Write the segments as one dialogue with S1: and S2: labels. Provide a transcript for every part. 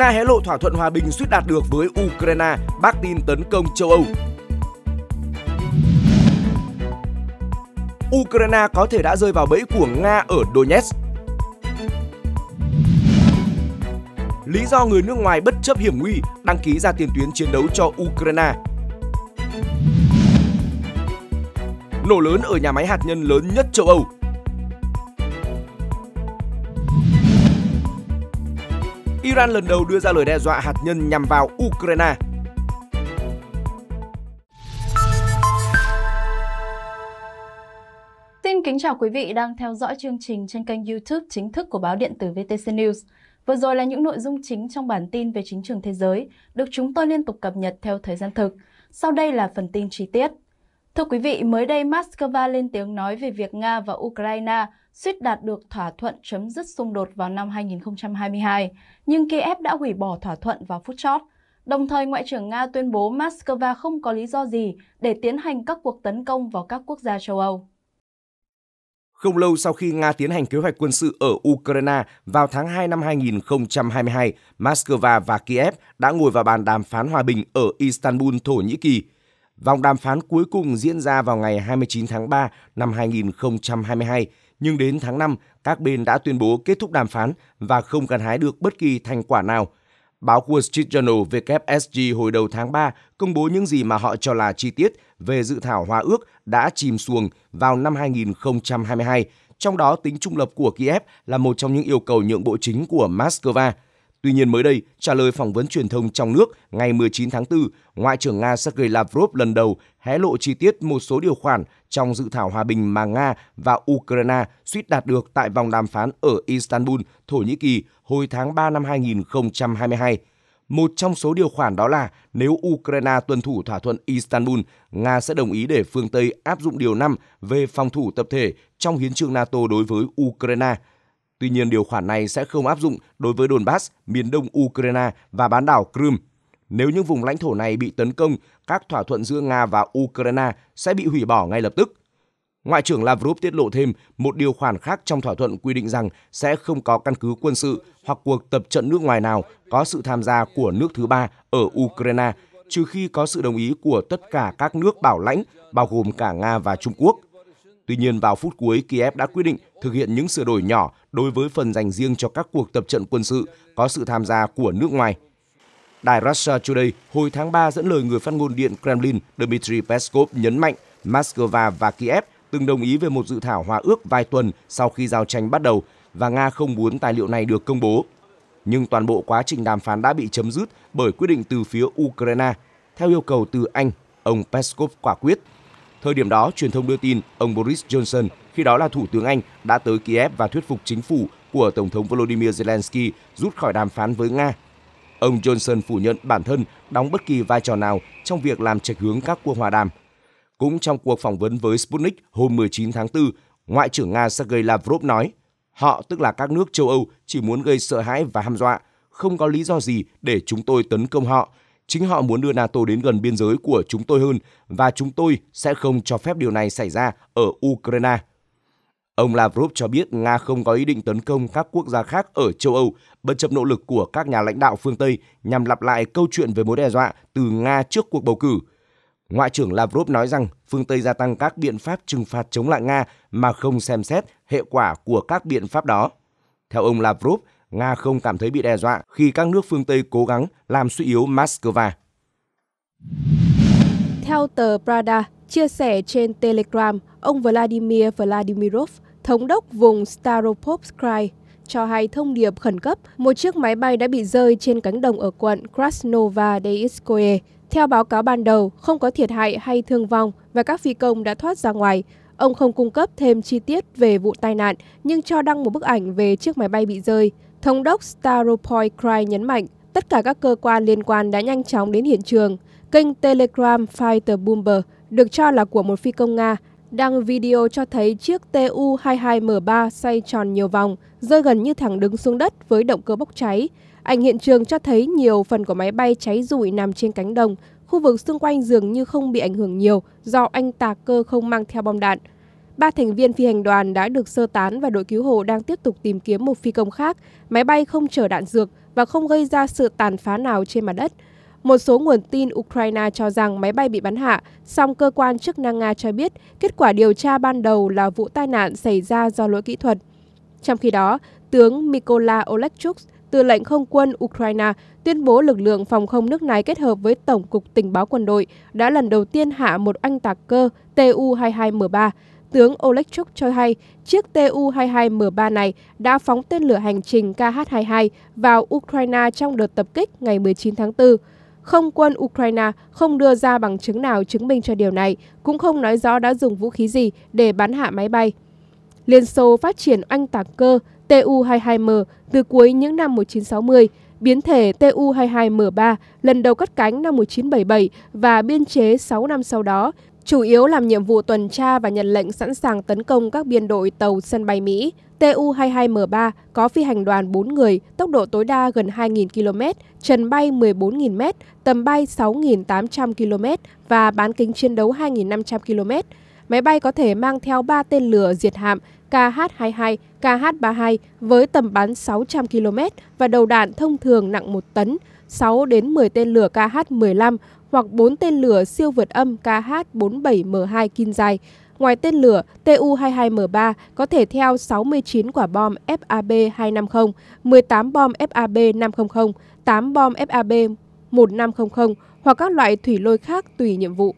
S1: Nga hé lộ thỏa thuận hòa bình suýt đạt được với Ukraine, bác tin tấn công châu Âu. Ukraine có thể đã rơi vào bẫy của Nga ở Donetsk. Lý do người nước ngoài bất chấp hiểm nguy đăng ký ra tiền tuyến chiến đấu cho Ukraine. Nổ lớn ở nhà máy hạt nhân lớn nhất châu Âu Iran lần đầu đưa ra lời đe dọa hạt nhân nhằm vào Ukraine.
S2: Xin kính chào quý vị đang theo dõi chương trình trên kênh YouTube chính thức của báo điện tử VTC News. Vừa rồi là những nội dung chính trong bản tin về chính trường thế giới được chúng tôi liên tục cập nhật theo thời gian thực. Sau đây là phần tin chi tiết. Thưa quý vị, mới đây Moscow lên tiếng nói về việc Nga và Ukraine suýt đạt được thỏa thuận chấm dứt xung đột vào năm 2022, nhưng Kiev đã hủy bỏ thỏa thuận vào phút chót. Đồng thời, Ngoại trưởng Nga tuyên bố Moscow không có lý do gì để tiến hành các cuộc tấn công vào các quốc gia châu Âu.
S1: Không lâu sau khi Nga tiến hành kế hoạch quân sự ở Ukraine vào tháng 2 năm 2022, Moscow và Kiev đã ngồi vào bàn đàm phán hòa bình ở Istanbul, Thổ Nhĩ Kỳ. Vòng đàm phán cuối cùng diễn ra vào ngày 29 tháng 3 năm 2022 nhưng đến tháng 5, các bên đã tuyên bố kết thúc đàm phán và không gặt hái được bất kỳ thành quả nào. Báo Wall Street Journal WSG hồi đầu tháng 3 công bố những gì mà họ cho là chi tiết về dự thảo hòa ước đã chìm xuồng vào năm 2022, trong đó tính trung lập của Kiev là một trong những yêu cầu nhượng bộ chính của Moscow. Tuy nhiên mới đây, trả lời phỏng vấn truyền thông trong nước ngày 19 tháng 4, Ngoại trưởng Nga Sergei Lavrov lần đầu hé lộ chi tiết một số điều khoản trong dự thảo hòa bình mà Nga và Ukraine suýt đạt được tại vòng đàm phán ở Istanbul, Thổ Nhĩ Kỳ hồi tháng 3 năm 2022. Một trong số điều khoản đó là nếu Ukraine tuân thủ thỏa thuận Istanbul, Nga sẽ đồng ý để phương Tây áp dụng điều 5 về phòng thủ tập thể trong hiến trương NATO đối với Ukraine – Tuy nhiên, điều khoản này sẽ không áp dụng đối với Donbass, miền đông Ukraine và bán đảo Crimea. Nếu những vùng lãnh thổ này bị tấn công, các thỏa thuận giữa Nga và Ukraine sẽ bị hủy bỏ ngay lập tức. Ngoại trưởng Lavrov tiết lộ thêm một điều khoản khác trong thỏa thuận quy định rằng sẽ không có căn cứ quân sự hoặc cuộc tập trận nước ngoài nào có sự tham gia của nước thứ ba ở Ukraine, trừ khi có sự đồng ý của tất cả các nước bảo lãnh, bao gồm cả Nga và Trung Quốc. Tuy nhiên, vào phút cuối, Kiev đã quyết định thực hiện những sửa đổi nhỏ đối với phần dành riêng cho các cuộc tập trận quân sự có sự tham gia của nước ngoài. Đài Russia Today hồi tháng 3 dẫn lời người phát ngôn Điện Kremlin Dmitry Peskov nhấn mạnh Moscow và Kiev từng đồng ý về một dự thảo hòa ước vài tuần sau khi giao tranh bắt đầu và Nga không muốn tài liệu này được công bố. Nhưng toàn bộ quá trình đàm phán đã bị chấm dứt bởi quyết định từ phía Ukraine. Theo yêu cầu từ Anh, ông Peskov quả quyết. Thời điểm đó, truyền thông đưa tin ông Boris Johnson, khi đó là Thủ tướng Anh đã tới Kiev và thuyết phục chính phủ của Tổng thống Volodymyr Zelensky rút khỏi đàm phán với Nga. Ông Johnson phủ nhận bản thân đóng bất kỳ vai trò nào trong việc làm trạch hướng các cuộc hòa đàm. Cũng trong cuộc phỏng vấn với Sputnik hôm 19 tháng 4, Ngoại trưởng Nga Sergei Lavrov nói, họ tức là các nước châu Âu chỉ muốn gây sợ hãi và ham dọa, không có lý do gì để chúng tôi tấn công họ. Chính họ muốn đưa NATO đến gần biên giới của chúng tôi hơn và chúng tôi sẽ không cho phép điều này xảy ra ở Ukraine. Ông Lavrov cho biết Nga không có ý định tấn công các quốc gia khác ở châu Âu, bất chấp nỗ lực của các nhà lãnh đạo phương Tây nhằm lặp lại câu chuyện về mối đe dọa từ Nga trước cuộc bầu cử. Ngoại trưởng Lavrov nói rằng phương Tây gia tăng các biện pháp trừng phạt chống lại Nga mà không xem xét hệ quả của các biện pháp đó. Theo ông Lavrov, Nga không cảm thấy bị đe dọa khi các nước phương Tây cố gắng làm suy yếu Moscow.
S3: Theo tờ Prada, chia sẻ trên Telegram, ông Vladimir Vladimirov, thống đốc vùng Staropolskrai cho hay thông điệp khẩn cấp một chiếc máy bay đã bị rơi trên cánh đồng ở quận Krasnovadeyskoye. Theo báo cáo ban đầu, không có thiệt hại hay thương vong và các phi công đã thoát ra ngoài. Ông không cung cấp thêm chi tiết về vụ tai nạn, nhưng cho đăng một bức ảnh về chiếc máy bay bị rơi. Thống đốc Staropol Krai nhấn mạnh, tất cả các cơ quan liên quan đã nhanh chóng đến hiện trường. Kênh Telegram Fighter Bloomberg được cho là của một phi công Nga đăng video cho thấy chiếc Tu-22M3 xoay tròn nhiều vòng, rơi gần như thẳng đứng xuống đất với động cơ bốc cháy. Ảnh hiện trường cho thấy nhiều phần của máy bay cháy rụi nằm trên cánh đồng, khu vực xung quanh dường như không bị ảnh hưởng nhiều do anh tà cơ không mang theo bom đạn. Ba thành viên phi hành đoàn đã được sơ tán và đội cứu hộ đang tiếp tục tìm kiếm một phi công khác. Máy bay không chở đạn dược và không gây ra sự tàn phá nào trên mặt đất. Một số nguồn tin Ukraine cho rằng máy bay bị bắn hạ, song cơ quan chức năng Nga cho biết kết quả điều tra ban đầu là vụ tai nạn xảy ra do lỗi kỹ thuật. Trong khi đó, tướng Mykola Olechuk, tư lệnh không quân Ukraine, tuyên bố lực lượng phòng không nước này kết hợp với Tổng cục Tình báo quân đội đã lần đầu tiên hạ một anh tạc cơ Tu-22M3. Tướng Olechuk cho hay chiếc Tu-22M3 này đã phóng tên lửa hành trình KH-22 vào Ukraine trong đợt tập kích ngày 19 tháng 4. Không quân Ukraine không đưa ra bằng chứng nào chứng minh cho điều này, cũng không nói rõ đã dùng vũ khí gì để bắn hạ máy bay. Liên Xô phát triển anh tạc cơ Tu-22M từ cuối những năm 1960, biến thể Tu-22M3 lần đầu cất cánh năm 1977 và biên chế 6 năm sau đó, chủ yếu làm nhiệm vụ tuần tra và nhận lệnh sẵn sàng tấn công các biên đội tàu sân bay Mỹ. Tu-22M3 có phi hành đoàn 4 người, tốc độ tối đa gần 2.000 km, trần bay 14.000 m, tầm bay 6.800 km và bán kính chiến đấu 2.500 km. Máy bay có thể mang theo 3 tên lửa diệt hạm KH-22, KH-32 với tầm bắn 600 km và đầu đạn thông thường nặng 1 tấn, 6 đến 10 tên lửa KH-15 hoặc 4 tên lửa siêu vượt âm KH-47M2 dài. Ngoài tên lửa, Tu-22M3 có thể theo 69 quả bom FAB-250, 18 bom FAB-500, 8 bom FAB-1500 hoặc các loại thủy lôi khác tùy nhiệm vụ.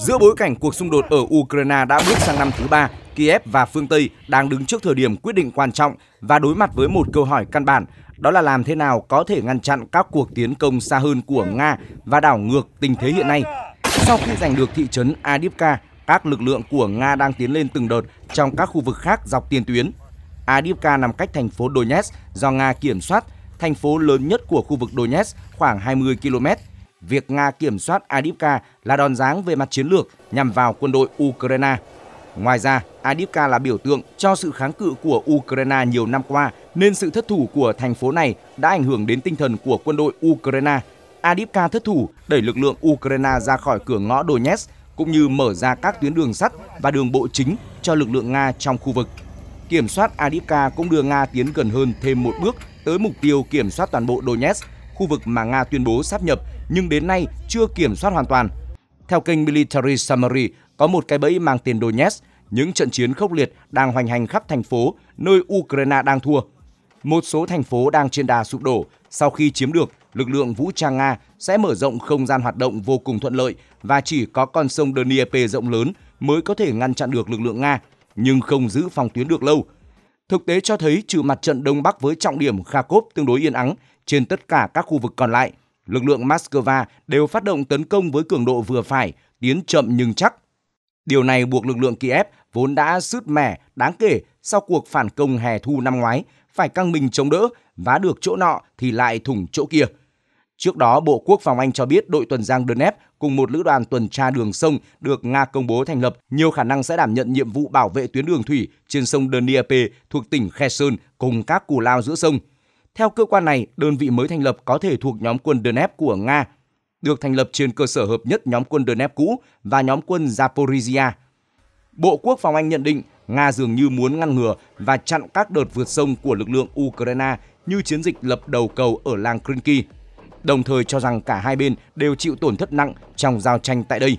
S1: Giữa bối cảnh cuộc xung đột ở Ukraine đã bước sang năm thứ ba, Kiev và phương Tây đang đứng trước thời điểm quyết định quan trọng và đối mặt với một câu hỏi căn bản, đó là làm thế nào có thể ngăn chặn các cuộc tiến công xa hơn của Nga và đảo ngược tình thế hiện nay sau khi giành được thị trấn Adipka, các lực lượng của Nga đang tiến lên từng đợt trong các khu vực khác dọc tiền tuyến. Adipka nằm cách thành phố Donetsk do Nga kiểm soát, thành phố lớn nhất của khu vực Donetsk khoảng 20 km. Việc Nga kiểm soát Adipka là đòn giáng về mặt chiến lược nhằm vào quân đội Ukraine. Ngoài ra, Adipka là biểu tượng cho sự kháng cự của Ukraine nhiều năm qua, nên sự thất thủ của thành phố này đã ảnh hưởng đến tinh thần của quân đội Ukraine Adipka thất thủ đẩy lực lượng Ukraine ra khỏi cửa ngõ Donetsk cũng như mở ra các tuyến đường sắt và đường bộ chính cho lực lượng Nga trong khu vực. Kiểm soát Adipka cũng đưa Nga tiến gần hơn thêm một bước tới mục tiêu kiểm soát toàn bộ Donetsk, khu vực mà Nga tuyên bố sáp nhập nhưng đến nay chưa kiểm soát hoàn toàn. Theo kênh Military Summary, có một cái bẫy mang tên Donetsk, những trận chiến khốc liệt đang hoành hành khắp thành phố nơi Ukraine đang thua. Một số thành phố đang trên đà sụp đổ sau khi chiếm được, lực lượng vũ trang Nga sẽ mở rộng không gian hoạt động vô cùng thuận lợi và chỉ có con sông Dnieper rộng lớn mới có thể ngăn chặn được lực lượng Nga, nhưng không giữ phòng tuyến được lâu. Thực tế cho thấy trừ mặt trận Đông Bắc với trọng điểm Kharkov tương đối yên ắng trên tất cả các khu vực còn lại, lực lượng Moscow đều phát động tấn công với cường độ vừa phải, tiến chậm nhưng chắc. Điều này buộc lực lượng Kiev vốn đã sứt mẻ đáng kể sau cuộc phản công hè thu năm ngoái phải căng mình chống đỡ vá được chỗ nọ thì lại thủng chỗ kia. Trước đó, Bộ Quốc phòng Anh cho biết đội tuần giang Donetsk cùng một lữ đoàn tuần tra đường sông được Nga công bố thành lập nhiều khả năng sẽ đảm nhận nhiệm vụ bảo vệ tuyến đường thủy trên sông Dnieper thuộc tỉnh Kherson cùng các cù lao giữa sông. Theo cơ quan này, đơn vị mới thành lập có thể thuộc nhóm quân Donetsk của Nga, được thành lập trên cơ sở hợp nhất nhóm quân Donetsk cũ và nhóm quân Zaporizhia. Bộ Quốc phòng Anh nhận định Nga dường như muốn ngăn ngừa và chặn các đợt vượt sông của lực lượng Ukraine như chiến dịch lập đầu cầu ở làng Krinki, đồng thời cho rằng cả hai bên đều chịu tổn thất nặng trong giao tranh tại đây.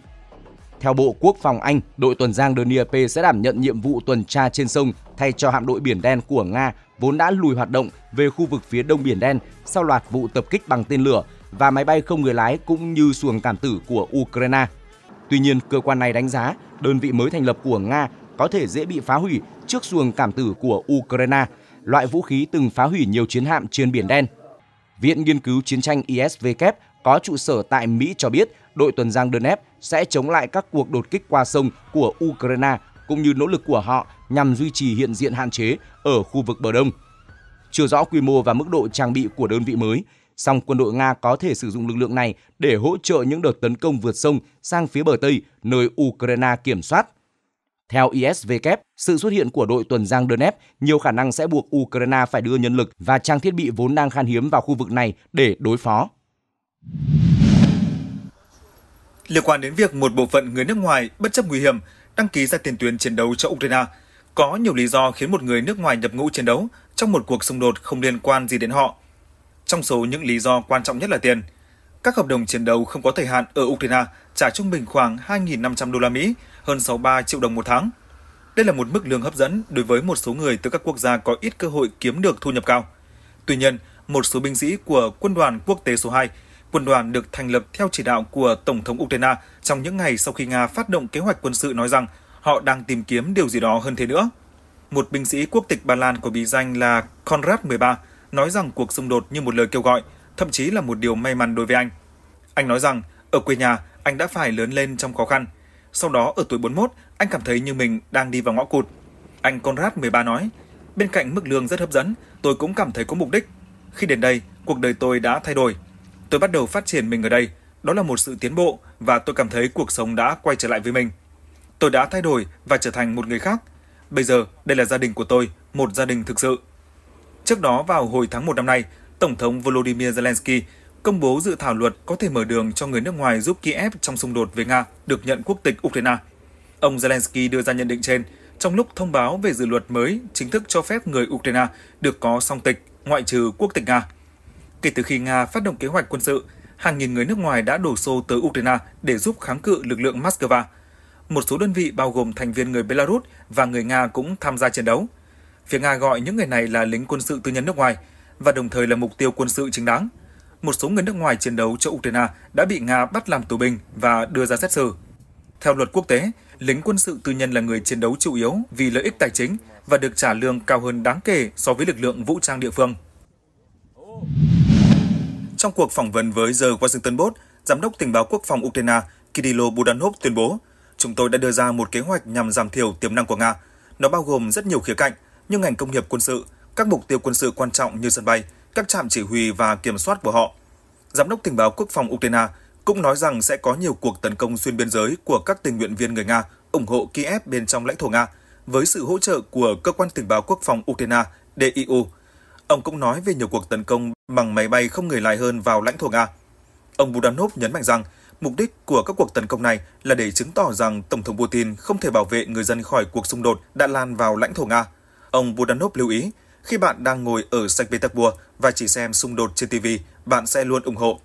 S1: Theo Bộ Quốc phòng Anh, đội tuần giang P sẽ đảm nhận nhiệm vụ tuần tra trên sông thay cho hạm đội Biển Đen của Nga vốn đã lùi hoạt động về khu vực phía đông Biển Đen sau loạt vụ tập kích bằng tên lửa và máy bay không người lái cũng như xuồng cảm tử của Ukraine. Tuy nhiên, cơ quan này đánh giá đơn vị mới thành lập của Nga có thể dễ bị phá hủy trước xuồng cảm tử của Ukraine loại vũ khí từng phá hủy nhiều chiến hạm trên Biển Đen. Viện Nghiên cứu Chiến tranh ISW có trụ sở tại Mỹ cho biết đội tuần giang Donetsk sẽ chống lại các cuộc đột kích qua sông của Ukraine cũng như nỗ lực của họ nhằm duy trì hiện diện hạn chế ở khu vực bờ đông. Chưa rõ quy mô và mức độ trang bị của đơn vị mới, song quân đội Nga có thể sử dụng lực lượng này để hỗ trợ những đợt tấn công vượt sông sang phía bờ Tây nơi Ukraine kiểm soát – theo ISW, sự xuất hiện của đội tuần giang Donetsk nhiều khả năng sẽ buộc Ukraine phải đưa nhân lực và trang thiết bị vốn đang khan hiếm vào khu vực này để đối phó.
S4: Liên quan đến việc một bộ phận người nước ngoài bất chấp nguy hiểm đăng ký ra tiền tuyến chiến đấu cho Ukraine, có nhiều lý do khiến một người nước ngoài nhập ngũ chiến đấu trong một cuộc xung đột không liên quan gì đến họ. Trong số những lý do quan trọng nhất là tiền. Các hợp đồng chiến đấu không có thời hạn ở Ukraine – trả trung bình khoảng 2.500 đô la Mỹ, hơn 63 triệu đồng một tháng. Đây là một mức lương hấp dẫn đối với một số người từ các quốc gia có ít cơ hội kiếm được thu nhập cao. Tuy nhiên, một số binh sĩ của quân đoàn quốc tế số 2, quân đoàn được thành lập theo chỉ đạo của Tổng thống Ukraine trong những ngày sau khi Nga phát động kế hoạch quân sự nói rằng họ đang tìm kiếm điều gì đó hơn thế nữa. Một binh sĩ quốc tịch Ba Lan có bí danh là Conrad 13 nói rằng cuộc xung đột như một lời kêu gọi, thậm chí là một điều may mắn đối với anh. Anh nói rằng, ở quê nhà, anh đã phải lớn lên trong khó khăn. Sau đó ở tuổi 41, anh cảm thấy như mình đang đi vào ngõ cụt. Anh Conrad 13 nói, bên cạnh mức lương rất hấp dẫn, tôi cũng cảm thấy có mục đích. Khi đến đây, cuộc đời tôi đã thay đổi. Tôi bắt đầu phát triển mình ở đây, đó là một sự tiến bộ và tôi cảm thấy cuộc sống đã quay trở lại với mình. Tôi đã thay đổi và trở thành một người khác. Bây giờ, đây là gia đình của tôi, một gia đình thực sự. Trước đó vào hồi tháng 1 năm nay, Tổng thống Volodymyr Zelensky công bố dự thảo luật có thể mở đường cho người nước ngoài giúp Kiev trong xung đột với Nga được nhận quốc tịch Ukraine. Ông Zelensky đưa ra nhận định trên trong lúc thông báo về dự luật mới chính thức cho phép người Ukraine được có song tịch, ngoại trừ quốc tịch Nga. Kể từ khi Nga phát động kế hoạch quân sự, hàng nghìn người nước ngoài đã đổ xô tới Ukraine để giúp kháng cự lực lượng Moscow. Một số đơn vị bao gồm thành viên người Belarus và người Nga cũng tham gia chiến đấu. Phía Nga gọi những người này là lính quân sự tư nhân nước ngoài và đồng thời là mục tiêu quân sự chính đáng – một số người nước ngoài chiến đấu cho Ukraine đã bị Nga bắt làm tù binh và đưa ra xét xử. Theo luật quốc tế, lính quân sự tư nhân là người chiến đấu chủ yếu vì lợi ích tài chính và được trả lương cao hơn đáng kể so với lực lượng vũ trang địa phương. Trong cuộc phỏng vấn với The Washington Post, Giám đốc tình báo quốc phòng Ukraine Kirilo Budanov tuyên bố, chúng tôi đã đưa ra một kế hoạch nhằm giảm thiểu tiềm năng của Nga. Nó bao gồm rất nhiều khía cạnh, như ngành công nghiệp quân sự, các mục tiêu quân sự quan trọng như sân bay, các trạm chỉ huy và kiểm soát của họ. Giám đốc tình báo quốc phòng Ukraine cũng nói rằng sẽ có nhiều cuộc tấn công xuyên biên giới của các tình nguyện viên người Nga ủng hộ Kiev bên trong lãnh thổ Nga với sự hỗ trợ của cơ quan tình báo quốc phòng Ukraine DIU. Ông cũng nói về nhiều cuộc tấn công bằng máy bay không người lái hơn vào lãnh thổ Nga. Ông Budanov nhấn mạnh rằng mục đích của các cuộc tấn công này là để chứng tỏ rằng Tổng thống Putin không thể bảo vệ người dân khỏi cuộc xung đột đã lan vào lãnh thổ Nga. Ông Budanov lưu ý, khi bạn đang ngồi ở Saint Petersburg và chỉ xem xung đột trên TV, bạn sẽ luôn ủng hộ.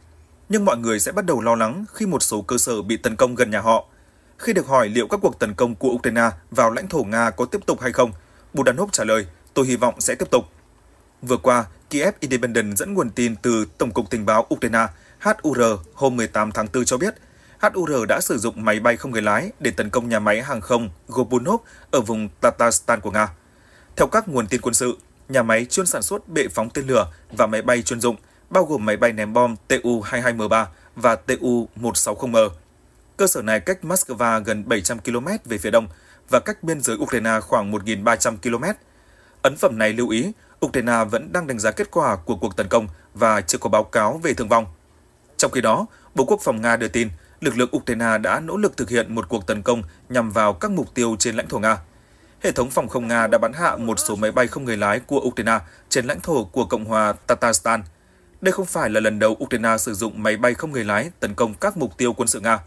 S4: Nhưng mọi người sẽ bắt đầu lo lắng khi một số cơ sở bị tấn công gần nhà họ. Khi được hỏi liệu các cuộc tấn công của Ukraine vào lãnh thổ Nga có tiếp tục hay không, Budanov trả lời, tôi hy vọng sẽ tiếp tục. Vừa qua, Kiev Independent dẫn nguồn tin từ Tổng cục Tình báo Ukraine HUR hôm 18 tháng 4 cho biết, HUR đã sử dụng máy bay không người lái để tấn công nhà máy hàng không Gobunov ở vùng Tatarstan của Nga. Theo các nguồn tin quân sự, nhà máy chuyên sản xuất bệ phóng tên lửa và máy bay chuyên dụng, bao gồm máy bay ném bom Tu-22M3 và Tu-160M. Cơ sở này cách Moscow gần 700 km về phía đông và cách biên giới Ukraine khoảng 1.300 km. Ấn phẩm này lưu ý, Ukraine vẫn đang đánh giá kết quả của cuộc tấn công và chưa có báo cáo về thương vong. Trong khi đó, Bộ Quốc phòng Nga đưa tin, lực lượng Ukraine đã nỗ lực thực hiện một cuộc tấn công nhằm vào các mục tiêu trên lãnh thổ Nga hệ thống phòng không Nga đã bắn hạ một số máy bay không người lái của Ukraine trên lãnh thổ của Cộng hòa Tatarstan. Đây không phải là lần đầu Ukraine sử dụng máy bay không người lái tấn công các mục tiêu quân sự Nga.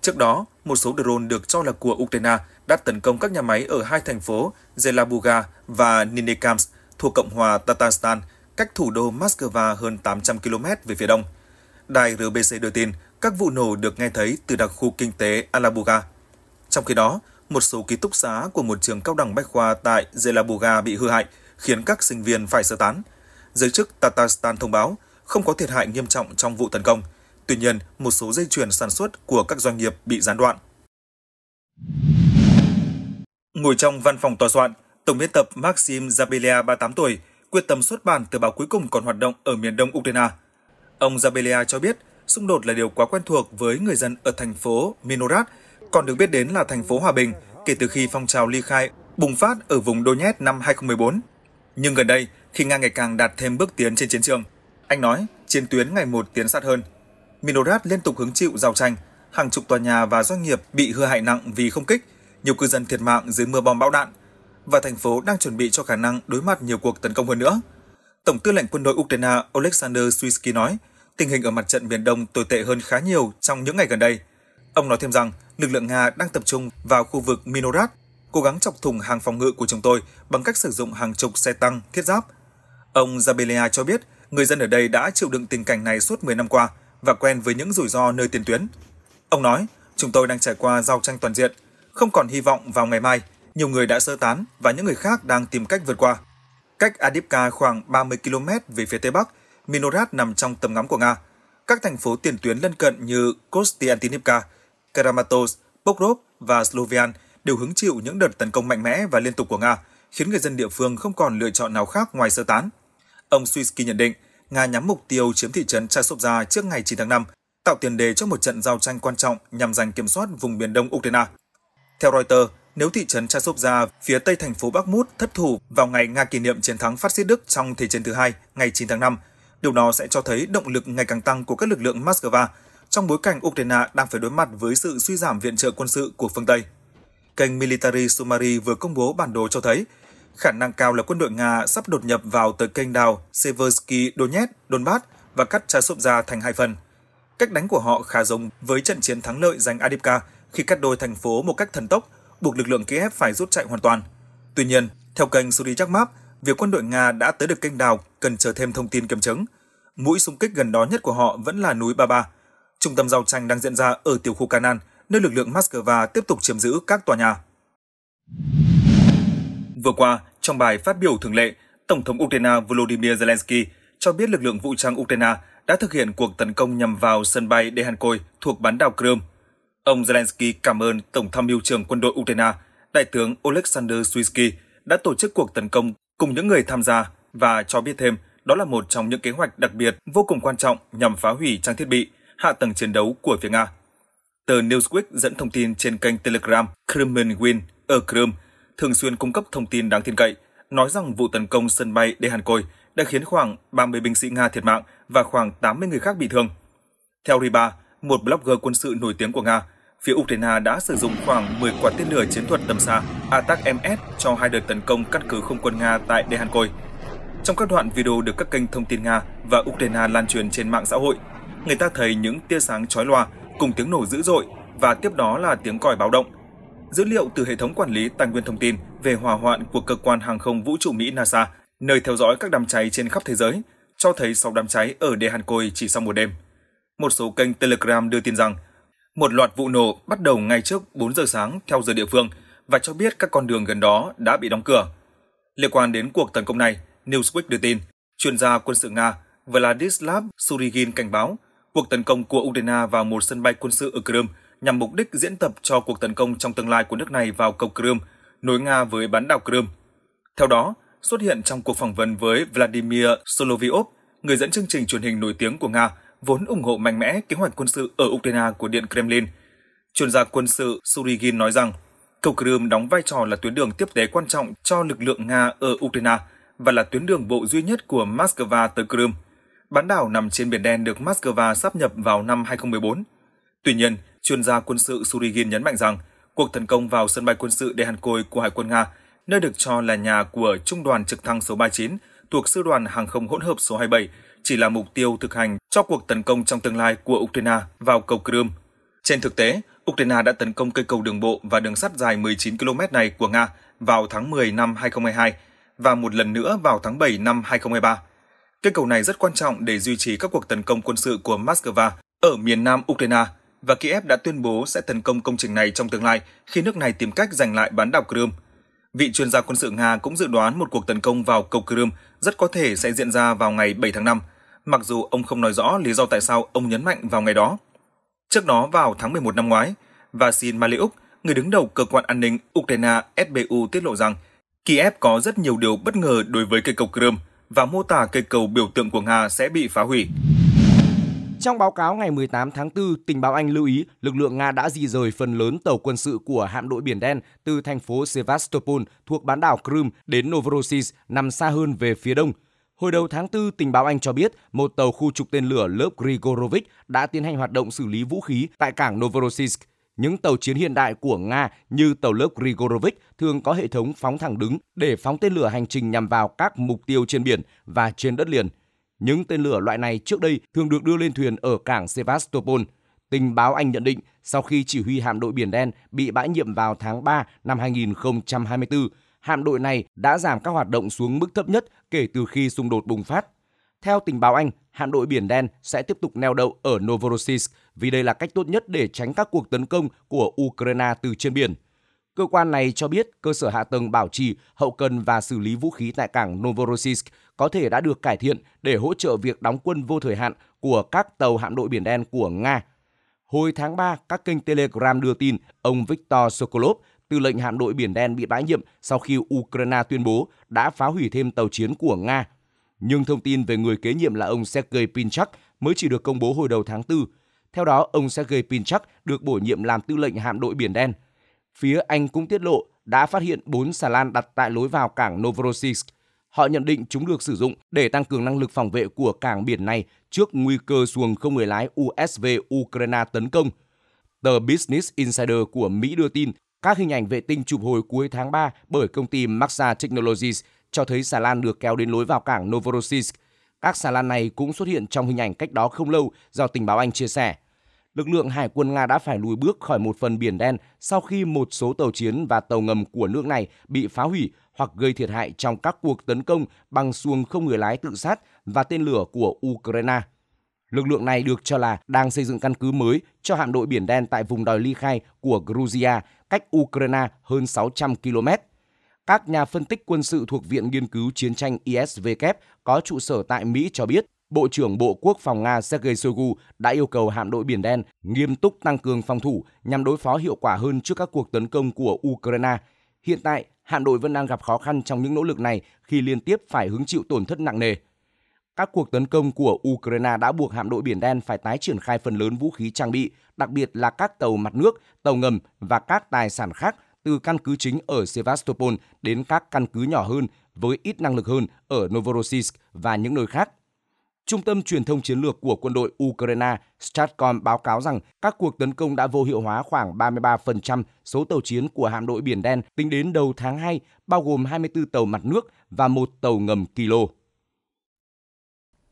S4: Trước đó, một số drone được cho là của Ukraine đã tấn công các nhà máy ở hai thành phố Zelabuga và Ninekamsk thuộc Cộng hòa Tatarstan, cách thủ đô Moscow hơn 800 km về phía đông. Đài RBC đưa tin các vụ nổ được nghe thấy từ đặc khu kinh tế Alabuga. Trong khi đó, một số ký túc xá của một trường cao đẳng bách khoa tại Zelaboga bị hư hại, khiến các sinh viên phải sơ tán. Giới chức Tatarstan thông báo không có thiệt hại nghiêm trọng trong vụ tấn công. Tuy nhiên, một số dây chuyền sản xuất của các doanh nghiệp bị gián đoạn. Ngồi trong văn phòng tòa soạn, Tổng biên tập Maxim Zabelia, 38 tuổi, quyết tâm xuất bản tờ báo cuối cùng còn hoạt động ở miền đông Ukraine. Ông Zabelia cho biết, xung đột là điều quá quen thuộc với người dân ở thành phố Minorat còn được biết đến là thành phố hòa bình kể từ khi phong trào ly khai bùng phát ở vùng Donetsk năm 2014. Nhưng gần đây, khi Nga ngày càng đạt thêm bước tiến trên chiến trường, anh nói chiến tuyến ngày một tiến sát hơn. Minograd liên tục hứng chịu giao tranh, hàng chục tòa nhà và doanh nghiệp bị hư hại nặng vì không kích, nhiều cư dân thiệt mạng dưới mưa bom bão đạn và thành phố đang chuẩn bị cho khả năng đối mặt nhiều cuộc tấn công hơn nữa. Tổng tư lệnh quân đội Ukraine Oleksandr Swisky nói, tình hình ở mặt trận miền Đông tồi tệ hơn khá nhiều trong những ngày gần đây – Ông nói thêm rằng, lực lượng Nga đang tập trung vào khu vực Minorat, cố gắng chọc thủng hàng phòng ngự của chúng tôi bằng cách sử dụng hàng chục xe tăng, thiết giáp. Ông Zabelia cho biết, người dân ở đây đã chịu đựng tình cảnh này suốt 10 năm qua và quen với những rủi ro nơi tiền tuyến. Ông nói, chúng tôi đang trải qua giao tranh toàn diện, không còn hy vọng vào ngày mai, nhiều người đã sơ tán và những người khác đang tìm cách vượt qua. Cách Adipka khoảng 30 km về phía tây bắc, Minorat nằm trong tầm ngắm của Nga. Các thành phố tiền tuyến lân cận như Kostiantynivka. Kramatorsk, Pokrov và Slovian đều hứng chịu những đợt tấn công mạnh mẽ và liên tục của Nga, khiến người dân địa phương không còn lựa chọn nào khác ngoài sơ tán. Ông Suisky nhận định, Nga nhắm mục tiêu chiếm thị trấn Chasovia trước ngày 9 tháng 5, tạo tiền đề cho một trận giao tranh quan trọng nhằm giành kiểm soát vùng biển đông Ukraine. Theo Reuters, nếu thị trấn Chasovia phía tây thành phố Bắc Mút thất thủ vào ngày Nga kỷ niệm chiến thắng phát xít Đức trong Thế chiến thứ hai ngày 9 tháng 5, điều đó sẽ cho thấy động lực ngày càng tăng của các lực lượng Moscow trong bối cảnh Ukraine đang phải đối mặt với sự suy giảm viện trợ quân sự của phương Tây. Kênh Military Summary vừa công bố bản đồ cho thấy khả năng cao là quân đội Nga sắp đột nhập vào tới kênh đào Seversky Donetsk, Donbass và cắt sụp ra thành hai phần. Cách đánh của họ khá giống với trận chiến thắng lợi giành Adipka khi cắt đôi thành phố một cách thần tốc, buộc lực lượng Kiev phải rút chạy hoàn toàn. Tuy nhiên, theo kênh Surichak Map, việc quân đội Nga đã tới được kênh đào cần chờ thêm thông tin kiểm chứng. Mũi xung kích gần đó nhất của họ vẫn là núi Baba, trung tâm giao tranh đang diễn ra ở tiểu khu Kanan, nơi lực lượng Moscow tiếp tục chiếm giữ các tòa nhà. Vừa qua, trong bài phát biểu thường lệ, Tổng thống Ukraine Volodymyr Zelensky cho biết lực lượng vũ trang Ukraine đã thực hiện cuộc tấn công nhằm vào sân bay Dehankoi thuộc bán đảo Crimea. Ông Zelensky cảm ơn Tổng tham mưu trưởng quân đội Ukraine, Đại tướng Oleksandr Swisky đã tổ chức cuộc tấn công cùng những người tham gia và cho biết thêm đó là một trong những kế hoạch đặc biệt vô cùng quan trọng nhằm phá hủy trang thiết bị, hạ tầng chiến đấu của phía Nga. Tờ Newsweek dẫn thông tin trên kênh Telegram Kremlin Win ở Crimea thường xuyên cung cấp thông tin đáng tin cậy, nói rằng vụ tấn công sân bay Dehankoi đã khiến khoảng 30 binh sĩ Nga thiệt mạng và khoảng 80 người khác bị thương. Theo Riba, một blogger quân sự nổi tiếng của Nga, phía Ukraine đã sử dụng khoảng 10 quả tên lửa chiến thuật tầm xa ATAC-MS cho hai đợt tấn công căn cứ không quân Nga tại Dehankoi. Trong các đoạn video được các kênh thông tin Nga và Ukraine lan truyền trên mạng xã hội, người ta thấy những tia sáng chói lòa cùng tiếng nổ dữ dội và tiếp đó là tiếng còi báo động. Dữ liệu từ hệ thống quản lý tài nguyên thông tin về hỏa hoạn của cơ quan hàng không vũ trụ Mỹ NASA, nơi theo dõi các đám cháy trên khắp thế giới, cho thấy 6 đám cháy ở đê Hàn Côi chỉ sau một đêm. Một số kênh Telegram đưa tin rằng một loạt vụ nổ bắt đầu ngay trước 4 giờ sáng theo giờ địa phương và cho biết các con đường gần đó đã bị đóng cửa. Liên quan đến cuộc tấn công này, Newsweek đưa tin, chuyên gia quân sự Nga Vladislav Surigin cảnh báo cuộc tấn công của Ukraine vào một sân bay quân sự ở Crimea nhằm mục đích diễn tập cho cuộc tấn công trong tương lai của nước này vào cầu Crimea, nối Nga với bán đảo Crimea. Theo đó, xuất hiện trong cuộc phỏng vấn với Vladimir Solovyov, người dẫn chương trình truyền hình nổi tiếng của Nga, vốn ủng hộ mạnh mẽ kế hoạch quân sự ở Ukraine của Điện Kremlin. Chuyên gia quân sự Surigin nói rằng, cầu Crimea đóng vai trò là tuyến đường tiếp tế quan trọng cho lực lượng Nga ở Ukraine và là tuyến đường bộ duy nhất của Moscow tới Crimea bán đảo nằm trên Biển Đen được Moscow sáp nhập vào năm 2014. Tuy nhiên, chuyên gia quân sự Surigin nhấn mạnh rằng cuộc tấn công vào sân bay quân sự Dehankoi của Hải quân Nga, nơi được cho là nhà của Trung đoàn trực thăng số 39 thuộc Sư đoàn Hàng không hỗn hợp số 27, chỉ là mục tiêu thực hành cho cuộc tấn công trong tương lai của Ukraine vào cầu Crimea. Trên thực tế, Ukraine đã tấn công cây cầu đường bộ và đường sắt dài 19 km này của Nga vào tháng 10 năm 2022 và một lần nữa vào tháng 7 năm 2023. Cây cầu này rất quan trọng để duy trì các cuộc tấn công quân sự của Moscow ở miền nam Ukraine và Kiev đã tuyên bố sẽ tấn công công trình này trong tương lai khi nước này tìm cách giành lại bán đảo Crimea. Vị chuyên gia quân sự Nga cũng dự đoán một cuộc tấn công vào cầu Crimea rất có thể sẽ diễn ra vào ngày 7 tháng 5, mặc dù ông không nói rõ lý do tại sao ông nhấn mạnh vào ngày đó. Trước đó vào tháng 11 năm ngoái, Vasil Maliuk, người đứng đầu cơ quan an ninh Ukraine SBU tiết lộ rằng Kiev có rất nhiều điều bất ngờ đối với cây cầu Crimea và mô tả cây cầu biểu tượng của Nga sẽ bị phá hủy.
S1: Trong báo cáo ngày 18 tháng 4, tình báo Anh lưu ý lực lượng Nga đã di rời phần lớn tàu quân sự của hạm đội Biển Đen từ thành phố Sevastopol thuộc bán đảo Crimea đến Novorossiysk nằm xa hơn về phía đông. Hồi đầu tháng 4, tình báo Anh cho biết một tàu khu trục tên lửa lớp Grigorovich đã tiến hành hoạt động xử lý vũ khí tại cảng Novorossiysk. Những tàu chiến hiện đại của Nga như tàu lớp Grigorovich thường có hệ thống phóng thẳng đứng để phóng tên lửa hành trình nhằm vào các mục tiêu trên biển và trên đất liền. Những tên lửa loại này trước đây thường được đưa lên thuyền ở cảng Sevastopol. Tình báo Anh nhận định sau khi chỉ huy hạm đội Biển Đen bị bãi nhiệm vào tháng 3 năm 2024, hạm đội này đã giảm các hoạt động xuống mức thấp nhất kể từ khi xung đột bùng phát. Theo tình báo Anh, hạm đội Biển Đen sẽ tiếp tục neo đậu ở Novorossiysk vì đây là cách tốt nhất để tránh các cuộc tấn công của Ukraine từ trên biển. Cơ quan này cho biết cơ sở hạ tầng bảo trì, hậu cần và xử lý vũ khí tại cảng Novorossiysk có thể đã được cải thiện để hỗ trợ việc đóng quân vô thời hạn của các tàu hạm đội Biển Đen của Nga. Hồi tháng 3, các kênh Telegram đưa tin ông Viktor Sokolov, tư lệnh hạm đội Biển Đen bị bãi nhiệm sau khi Ukraine tuyên bố đã phá hủy thêm tàu chiến của Nga. Nhưng thông tin về người kế nhiệm là ông Sergei Pinchak mới chỉ được công bố hồi đầu tháng 4, theo đó, ông Sergei Pinchak được bổ nhiệm làm tư lệnh hạm đội Biển Đen. Phía Anh cũng tiết lộ đã phát hiện 4 xà lan đặt tại lối vào cảng Novorossiysk. Họ nhận định chúng được sử dụng để tăng cường năng lực phòng vệ của cảng biển này trước nguy cơ xuồng không người lái USV Ukraine tấn công. Tờ Business Insider của Mỹ đưa tin các hình ảnh vệ tinh chụp hồi cuối tháng 3 bởi công ty Maxa Technologies cho thấy xà lan được kéo đến lối vào cảng Novorossiysk – các xà lan này cũng xuất hiện trong hình ảnh cách đó không lâu do tình báo Anh chia sẻ. Lực lượng hải quân Nga đã phải lùi bước khỏi một phần biển đen sau khi một số tàu chiến và tàu ngầm của nước này bị phá hủy hoặc gây thiệt hại trong các cuộc tấn công bằng xuồng không người lái tự sát và tên lửa của Ukraine. Lực lượng này được cho là đang xây dựng căn cứ mới cho hạm đội biển đen tại vùng đòi ly khai của Georgia cách Ukraine hơn 600 km. Các nhà phân tích quân sự thuộc Viện Nghiên cứu Chiến tranh ISW có trụ sở tại Mỹ cho biết, Bộ trưởng Bộ Quốc phòng Nga Sergei Shoigu đã yêu cầu hạm đội Biển Đen nghiêm túc tăng cường phòng thủ nhằm đối phó hiệu quả hơn trước các cuộc tấn công của Ukraine. Hiện tại, hạm đội vẫn đang gặp khó khăn trong những nỗ lực này khi liên tiếp phải hứng chịu tổn thất nặng nề. Các cuộc tấn công của Ukraine đã buộc hạm đội Biển Đen phải tái triển khai phần lớn vũ khí trang bị, đặc biệt là các tàu mặt nước, tàu ngầm và các tài sản khác – từ căn cứ chính ở Sevastopol đến các căn cứ nhỏ hơn với ít năng lực hơn ở Novorossiysk và những nơi khác. Trung tâm truyền thông chiến lược của quân đội Ukraine Stratcom báo cáo rằng các cuộc tấn công đã vô hiệu hóa khoảng 33% số tàu chiến của hạm đội Biển Đen tính đến đầu tháng 2, bao gồm 24 tàu mặt nước và một tàu ngầm kilo.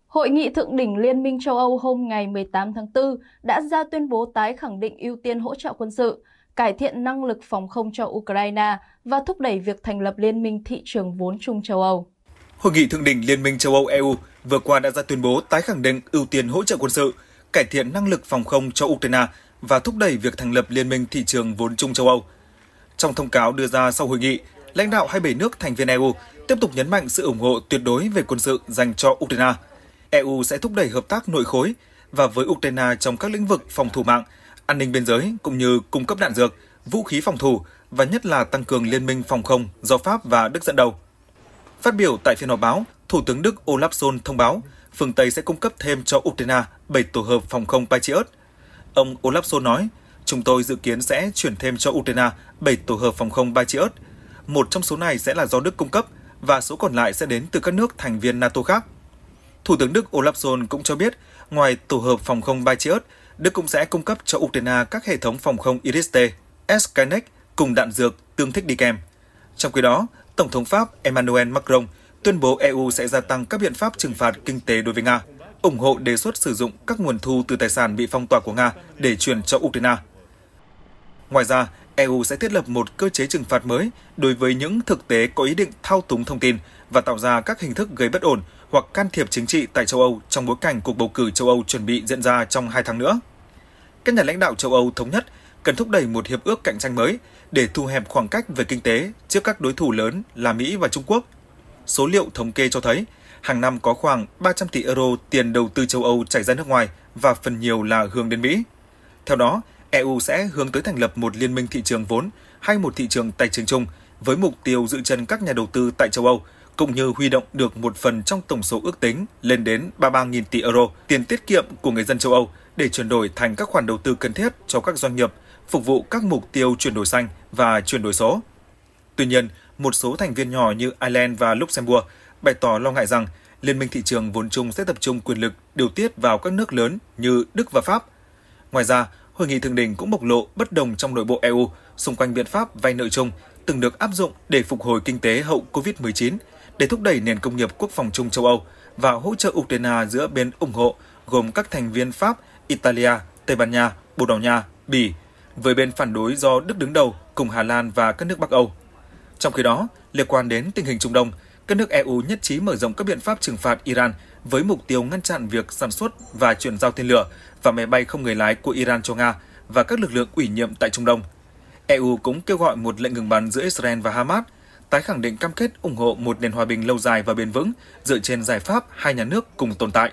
S2: Hội nghị thượng đỉnh Liên minh châu Âu hôm ngày 18 tháng 4 đã ra tuyên bố tái khẳng định ưu tiên hỗ trợ quân sự, cải thiện năng lực phòng không cho Ukraine và thúc đẩy việc thành lập Liên minh thị trường vốn chung châu Âu.
S4: Hội nghị thượng đỉnh Liên minh châu Âu EU vừa qua đã ra tuyên bố tái khẳng định ưu tiên hỗ trợ quân sự, cải thiện năng lực phòng không cho Ukraine và thúc đẩy việc thành lập Liên minh thị trường vốn chung châu Âu. Trong thông cáo đưa ra sau hội nghị, lãnh đạo 27 nước thành viên EU tiếp tục nhấn mạnh sự ủng hộ tuyệt đối về quân sự dành cho Ukraine. EU sẽ thúc đẩy hợp tác nội khối và với Ukraine trong các lĩnh vực phòng thủ mạng, an ninh biên giới cũng như cung cấp đạn dược, vũ khí phòng thủ và nhất là tăng cường liên minh phòng không do Pháp và Đức dẫn đầu. Phát biểu tại phiên họp báo, Thủ tướng Đức Olaf Scholz thông báo phương Tây sẽ cung cấp thêm cho Ukraine 7 tổ hợp phòng không Patriot. Ông Olaf Scholz nói, chúng tôi dự kiến sẽ chuyển thêm cho Ukraine 7 tổ hợp phòng không Patriot. Một trong số này sẽ là do Đức cung cấp và số còn lại sẽ đến từ các nước thành viên NATO khác. Thủ tướng Đức Olaf Scholz cũng cho biết, ngoài tổ hợp phòng không Patriot, Đức cũng sẽ cung cấp cho Ukraine các hệ thống phòng không Iris-T, SkyNet cùng đạn dược tương thích đi kèm. Trong khi đó, Tổng thống Pháp Emmanuel Macron tuyên bố EU sẽ gia tăng các biện pháp trừng phạt kinh tế đối với Nga, ủng hộ đề xuất sử dụng các nguồn thu từ tài sản bị phong tỏa của Nga để chuyển cho Ukraine. Ngoài ra, EU sẽ thiết lập một cơ chế trừng phạt mới đối với những thực tế có ý định thao túng thông tin và tạo ra các hình thức gây bất ổn hoặc can thiệp chính trị tại châu Âu trong bối cảnh cuộc bầu cử châu Âu chuẩn bị diễn ra trong hai tháng nữa. Các nhà lãnh đạo châu Âu thống nhất cần thúc đẩy một hiệp ước cạnh tranh mới để thu hẹp khoảng cách về kinh tế trước các đối thủ lớn là Mỹ và Trung Quốc. Số liệu thống kê cho thấy, hàng năm có khoảng 300 tỷ euro tiền đầu tư châu Âu chảy ra nước ngoài và phần nhiều là hướng đến Mỹ. Theo đó, EU sẽ hướng tới thành lập một liên minh thị trường vốn hay một thị trường tài chính chung với mục tiêu giữ chân các nhà đầu tư tại châu Âu cũng như huy động được một phần trong tổng số ước tính lên đến 33.000 tỷ euro tiền tiết kiệm của người dân châu Âu để chuyển đổi thành các khoản đầu tư cần thiết cho các doanh nghiệp, phục vụ các mục tiêu chuyển đổi xanh và chuyển đổi số. Tuy nhiên, một số thành viên nhỏ như Ireland và Luxembourg bày tỏ lo ngại rằng Liên minh thị trường vốn chung sẽ tập trung quyền lực điều tiết vào các nước lớn như Đức và Pháp. Ngoài ra, hội nghị thượng đỉnh cũng bộc lộ bất đồng trong nội bộ EU xung quanh biện pháp vay nợ chung từng được áp dụng để phục hồi kinh tế hậu COVID-19 để thúc đẩy nền công nghiệp quốc phòng chung châu Âu và hỗ trợ Ukraine giữa bên ủng hộ gồm các thành viên Pháp, Italia, Tây Ban Nha, Bồ Đào Nha, Bỉ, với bên phản đối do Đức đứng đầu cùng Hà Lan và các nước Bắc Âu. Trong khi đó, liên quan đến tình hình Trung Đông, các nước EU nhất trí mở rộng các biện pháp trừng phạt Iran với mục tiêu ngăn chặn việc sản xuất và chuyển giao tên lửa và máy bay không người lái của Iran cho Nga và các lực lượng ủy nhiệm tại Trung Đông. EU cũng kêu gọi một lệnh ngừng bắn giữa Israel và Hamas – tái khẳng định cam kết ủng hộ một nền hòa bình lâu dài và bền vững dựa trên giải pháp hai nhà nước cùng tồn tại.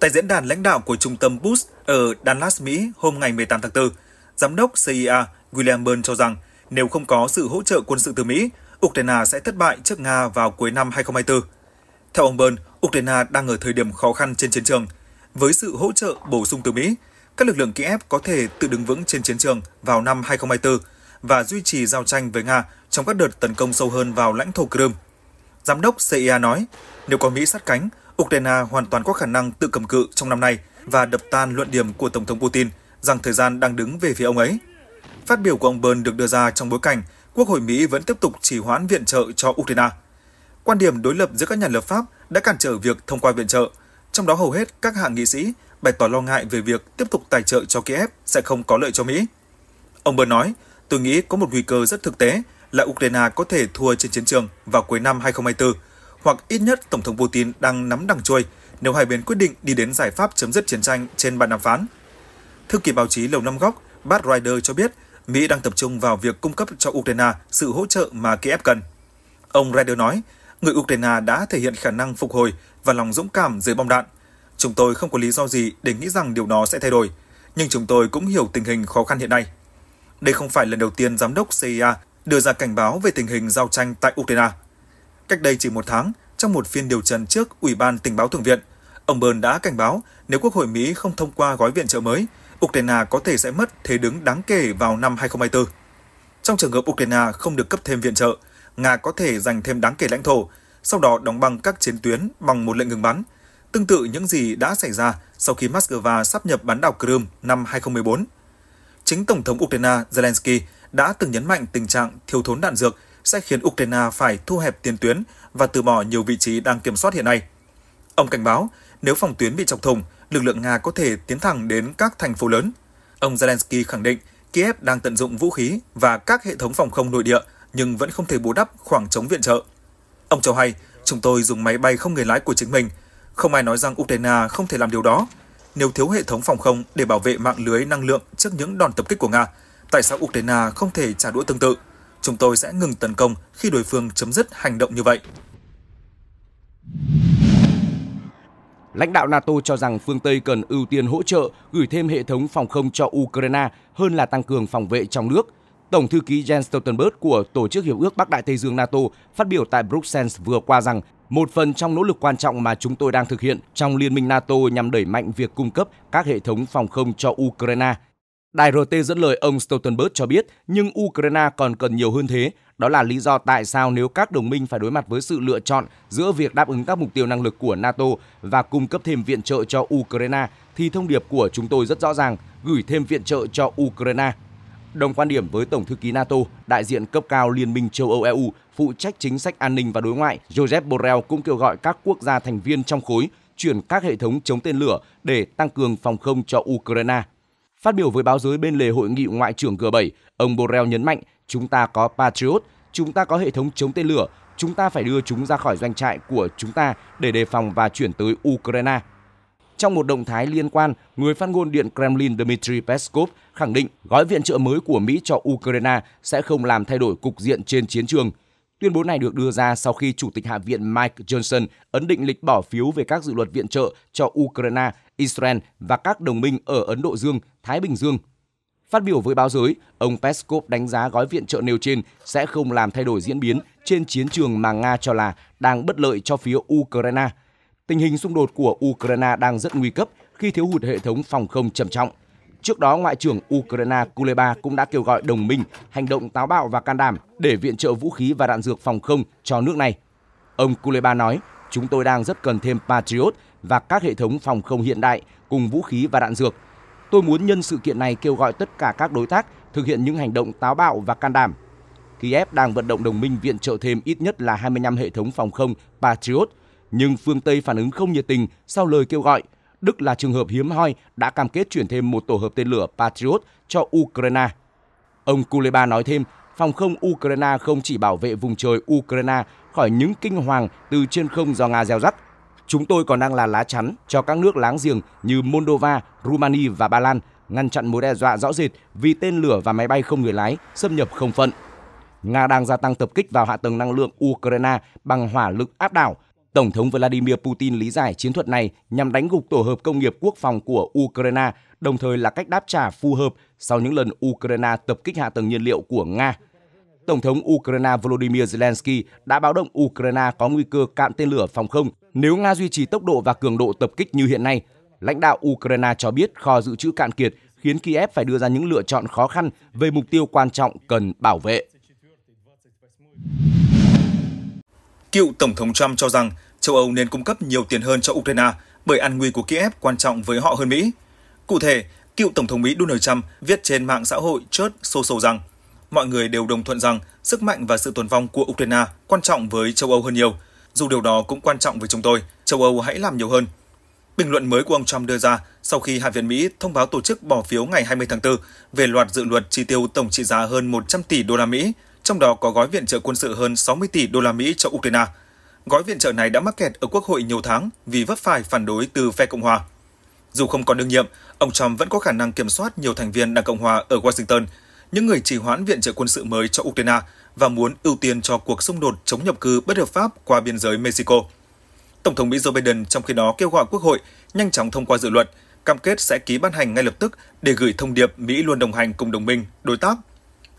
S4: Tại diễn đàn lãnh đạo của trung tâm Bush ở Dallas, Mỹ hôm ngày 18 tháng 4, giám đốc CIA William Burns cho rằng nếu không có sự hỗ trợ quân sự từ Mỹ, Ukraine sẽ thất bại trước Nga vào cuối năm 2024. Theo ông Burns, Ukraine đang ở thời điểm khó khăn trên chiến trường. Với sự hỗ trợ bổ sung từ Mỹ, các lực lượng Kiev có thể tự đứng vững trên chiến trường vào năm 2024 và duy trì giao tranh với Nga trong các đợt tấn công sâu hơn vào lãnh thổ Crimea. Giám đốc CIA nói, nếu có Mỹ sát cánh, Ukraine hoàn toàn có khả năng tự cầm cự trong năm nay và đập tan luận điểm của Tổng thống Putin rằng thời gian đang đứng về phía ông ấy. Phát biểu của ông Bern được đưa ra trong bối cảnh Quốc hội Mỹ vẫn tiếp tục trì hoãn viện trợ cho Ukraine. Quan điểm đối lập giữa các nhà lập pháp đã cản trở việc thông qua viện trợ, trong đó hầu hết các hạ nghị sĩ bày tỏ lo ngại về việc tiếp tục tài trợ cho Kiev sẽ không có lợi cho Mỹ. Ông Bern nói, tôi nghĩ có một nguy cơ rất thực tế là Ukraine có thể thua trên chiến trường vào cuối năm 2024, hoặc ít nhất Tổng thống Putin đang nắm đằng chui nếu hai bên quyết định đi đến giải pháp chấm dứt chiến tranh trên bàn đàm phán. Thư ký báo chí Lầu Năm Góc, Bart Ryder cho biết Mỹ đang tập trung vào việc cung cấp cho Ukraine sự hỗ trợ mà Kiev cần. Ông Ryder nói, người Ukraine đã thể hiện khả năng phục hồi và lòng dũng cảm dưới bom đạn. Chúng tôi không có lý do gì để nghĩ rằng điều đó sẽ thay đổi, nhưng chúng tôi cũng hiểu tình hình khó khăn hiện nay. Đây không phải lần đầu tiên giám đốc CIA đưa ra cảnh báo về tình hình giao tranh tại Ukraine. Cách đây chỉ một tháng, trong một phiên điều trần trước Ủy ban Tình báo Thượng viện, ông Bern đã cảnh báo nếu Quốc hội Mỹ không thông qua gói viện trợ mới, Ukraine có thể sẽ mất thế đứng đáng kể vào năm 2024. Trong trường hợp Ukraine không được cấp thêm viện trợ, Nga có thể giành thêm đáng kể lãnh thổ, sau đó đóng băng các chiến tuyến bằng một lệnh ngừng bắn, tương tự những gì đã xảy ra sau khi Moscow sắp nhập bán đảo Crimea năm 2014 chính Tổng thống Ukraine Zelensky đã từng nhấn mạnh tình trạng thiếu thốn đạn dược sẽ khiến Ukraine phải thu hẹp tiền tuyến và từ bỏ nhiều vị trí đang kiểm soát hiện nay. Ông cảnh báo, nếu phòng tuyến bị chọc thủng, lực lượng Nga có thể tiến thẳng đến các thành phố lớn. Ông Zelensky khẳng định Kiev đang tận dụng vũ khí và các hệ thống phòng không nội địa nhưng vẫn không thể bù đắp khoảng trống viện trợ. Ông cho hay, chúng tôi dùng máy bay không người lái của chính mình. Không ai nói rằng Ukraine không thể làm điều đó, nếu thiếu hệ thống phòng không để bảo vệ mạng lưới năng lượng trước những đòn tập kích của Nga, tại sao Ukraine không thể trả đũa tương tự? Chúng tôi sẽ ngừng tấn công khi đối phương chấm dứt hành động như vậy.
S1: Lãnh đạo NATO cho rằng phương Tây cần ưu tiên hỗ trợ gửi thêm hệ thống phòng không cho Ukraine hơn là tăng cường phòng vệ trong nước. Tổng thư ký Jens Stoltenberg của Tổ chức Hiệp ước Bắc Đại Tây Dương NATO phát biểu tại Bruxelles vừa qua rằng một phần trong nỗ lực quan trọng mà chúng tôi đang thực hiện trong Liên minh NATO nhằm đẩy mạnh việc cung cấp các hệ thống phòng không cho Ukraine. Đài RT dẫn lời ông Stoltenberg cho biết, nhưng Ukraine còn cần nhiều hơn thế. Đó là lý do tại sao nếu các đồng minh phải đối mặt với sự lựa chọn giữa việc đáp ứng các mục tiêu năng lực của NATO và cung cấp thêm viện trợ cho Ukraine, thì thông điệp của chúng tôi rất rõ ràng, gửi thêm viện trợ cho Ukraine – đồng quan điểm với Tổng thư ký NATO, đại diện cấp cao Liên minh châu Âu EU phụ trách chính sách an ninh và đối ngoại Joseph Borrell cũng kêu gọi các quốc gia thành viên trong khối chuyển các hệ thống chống tên lửa để tăng cường phòng không cho Ukraine. Phát biểu với báo giới bên lề hội nghị ngoại trưởng G7, ông Borrell nhấn mạnh chúng ta có Patriot, chúng ta có hệ thống chống tên lửa, chúng ta phải đưa chúng ra khỏi doanh trại của chúng ta để đề phòng và chuyển tới Ukraine – trong một động thái liên quan, người phát ngôn Điện Kremlin Dmitry Peskov khẳng định gói viện trợ mới của Mỹ cho Ukraine sẽ không làm thay đổi cục diện trên chiến trường. Tuyên bố này được đưa ra sau khi Chủ tịch Hạ viện Mike Johnson ấn định lịch bỏ phiếu về các dự luật viện trợ cho Ukraine, Israel và các đồng minh ở Ấn Độ Dương, Thái Bình Dương. Phát biểu với báo giới, ông Peskov đánh giá gói viện trợ nêu trên sẽ không làm thay đổi diễn biến trên chiến trường mà Nga cho là đang bất lợi cho phía Ukraine – tình hình xung đột của Ukraine đang rất nguy cấp khi thiếu hụt hệ thống phòng không trầm trọng. Trước đó, Ngoại trưởng Ukraine Kuleba cũng đã kêu gọi đồng minh hành động táo bạo và can đảm để viện trợ vũ khí và đạn dược phòng không cho nước này. Ông Kuleba nói, chúng tôi đang rất cần thêm Patriot và các hệ thống phòng không hiện đại cùng vũ khí và đạn dược. Tôi muốn nhân sự kiện này kêu gọi tất cả các đối tác thực hiện những hành động táo bạo và can đảm. Kiev đang vận động đồng minh viện trợ thêm ít nhất là 25 hệ thống phòng không Patriot – nhưng phương Tây phản ứng không nhiệt tình sau lời kêu gọi. Đức là trường hợp hiếm hoi đã cam kết chuyển thêm một tổ hợp tên lửa Patriot cho Ukraine. Ông Kuleba nói thêm, phòng không Ukraine không chỉ bảo vệ vùng trời Ukraine khỏi những kinh hoàng từ trên không do Nga gieo rắc. Chúng tôi còn đang là lá chắn cho các nước láng giềng như Moldova, Romania và Ba Lan ngăn chặn mối đe dọa rõ rệt vì tên lửa và máy bay không người lái xâm nhập không phận. Nga đang gia tăng tập kích vào hạ tầng năng lượng Ukraine bằng hỏa lực áp đảo Tổng thống Vladimir Putin lý giải chiến thuật này nhằm đánh gục tổ hợp công nghiệp quốc phòng của Ukraine, đồng thời là cách đáp trả phù hợp sau những lần Ukraine tập kích hạ tầng nhiên liệu của Nga. Tổng thống Ukraine Volodymyr Zelensky đã báo động Ukraine có nguy cơ cạn tên lửa phòng không nếu Nga duy trì tốc độ và cường độ tập kích như hiện nay. Lãnh đạo Ukraine cho biết kho dự trữ cạn kiệt khiến Kiev phải đưa ra những lựa chọn khó khăn về mục tiêu quan trọng cần bảo vệ.
S4: Cựu Tổng thống Trump cho rằng châu Âu nên cung cấp nhiều tiền hơn cho Ukraine bởi an nguy của Kiev quan trọng với họ hơn Mỹ. Cụ thể, cựu Tổng thống Mỹ Donald Trump viết trên mạng xã hội Church Social rằng mọi người đều đồng thuận rằng sức mạnh và sự tồn vong của Ukraine quan trọng với châu Âu hơn nhiều. Dù điều đó cũng quan trọng với chúng tôi, châu Âu hãy làm nhiều hơn. Bình luận mới của ông Trump đưa ra sau khi Hạ viện Mỹ thông báo tổ chức bỏ phiếu ngày 20 tháng 4 về loạt dự luật chi tiêu tổng trị giá hơn 100 tỷ đô la Mỹ trong đó có gói viện trợ quân sự hơn 60 tỷ đô la Mỹ cho Ukraine. Gói viện trợ này đã mắc kẹt ở Quốc hội nhiều tháng vì vấp phải phản đối từ phe Cộng hòa. Dù không còn đương nhiệm, ông Trump vẫn có khả năng kiểm soát nhiều thành viên Đảng Cộng hòa ở Washington, những người trì hoãn viện trợ quân sự mới cho Ukraine và muốn ưu tiên cho cuộc xung đột chống nhập cư bất hợp pháp qua biên giới Mexico. Tổng thống Mỹ Joe Biden trong khi đó kêu gọi Quốc hội nhanh chóng thông qua dự luật, cam kết sẽ ký ban hành ngay lập tức để gửi thông điệp Mỹ luôn đồng hành cùng đồng minh, đối tác.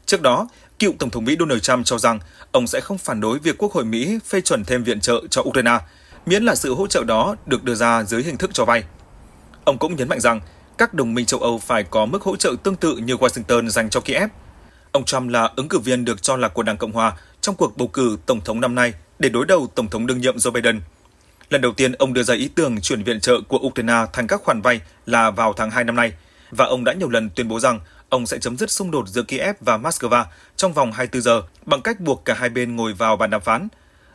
S4: Trước đó, cựu Tổng thống Mỹ Donald Trump cho rằng ông sẽ không phản đối việc Quốc hội Mỹ phê chuẩn thêm viện trợ cho Ukraine, miễn là sự hỗ trợ đó được đưa ra dưới hình thức cho vay. Ông cũng nhấn mạnh rằng các đồng minh châu Âu phải có mức hỗ trợ tương tự như Washington dành cho Kiev. Ông Trump là ứng cử viên được cho là của Đảng Cộng Hòa trong cuộc bầu cử Tổng thống năm nay để đối đầu Tổng thống đương nhiệm Joe Biden. Lần đầu tiên, ông đưa ra ý tưởng chuyển viện trợ của Ukraine thành các khoản vay là vào tháng 2 năm nay, và ông đã nhiều lần tuyên bố rằng ông sẽ chấm dứt xung đột giữa Kiev và Moscow trong vòng 24 giờ bằng cách buộc cả hai bên ngồi vào bàn đàm phán.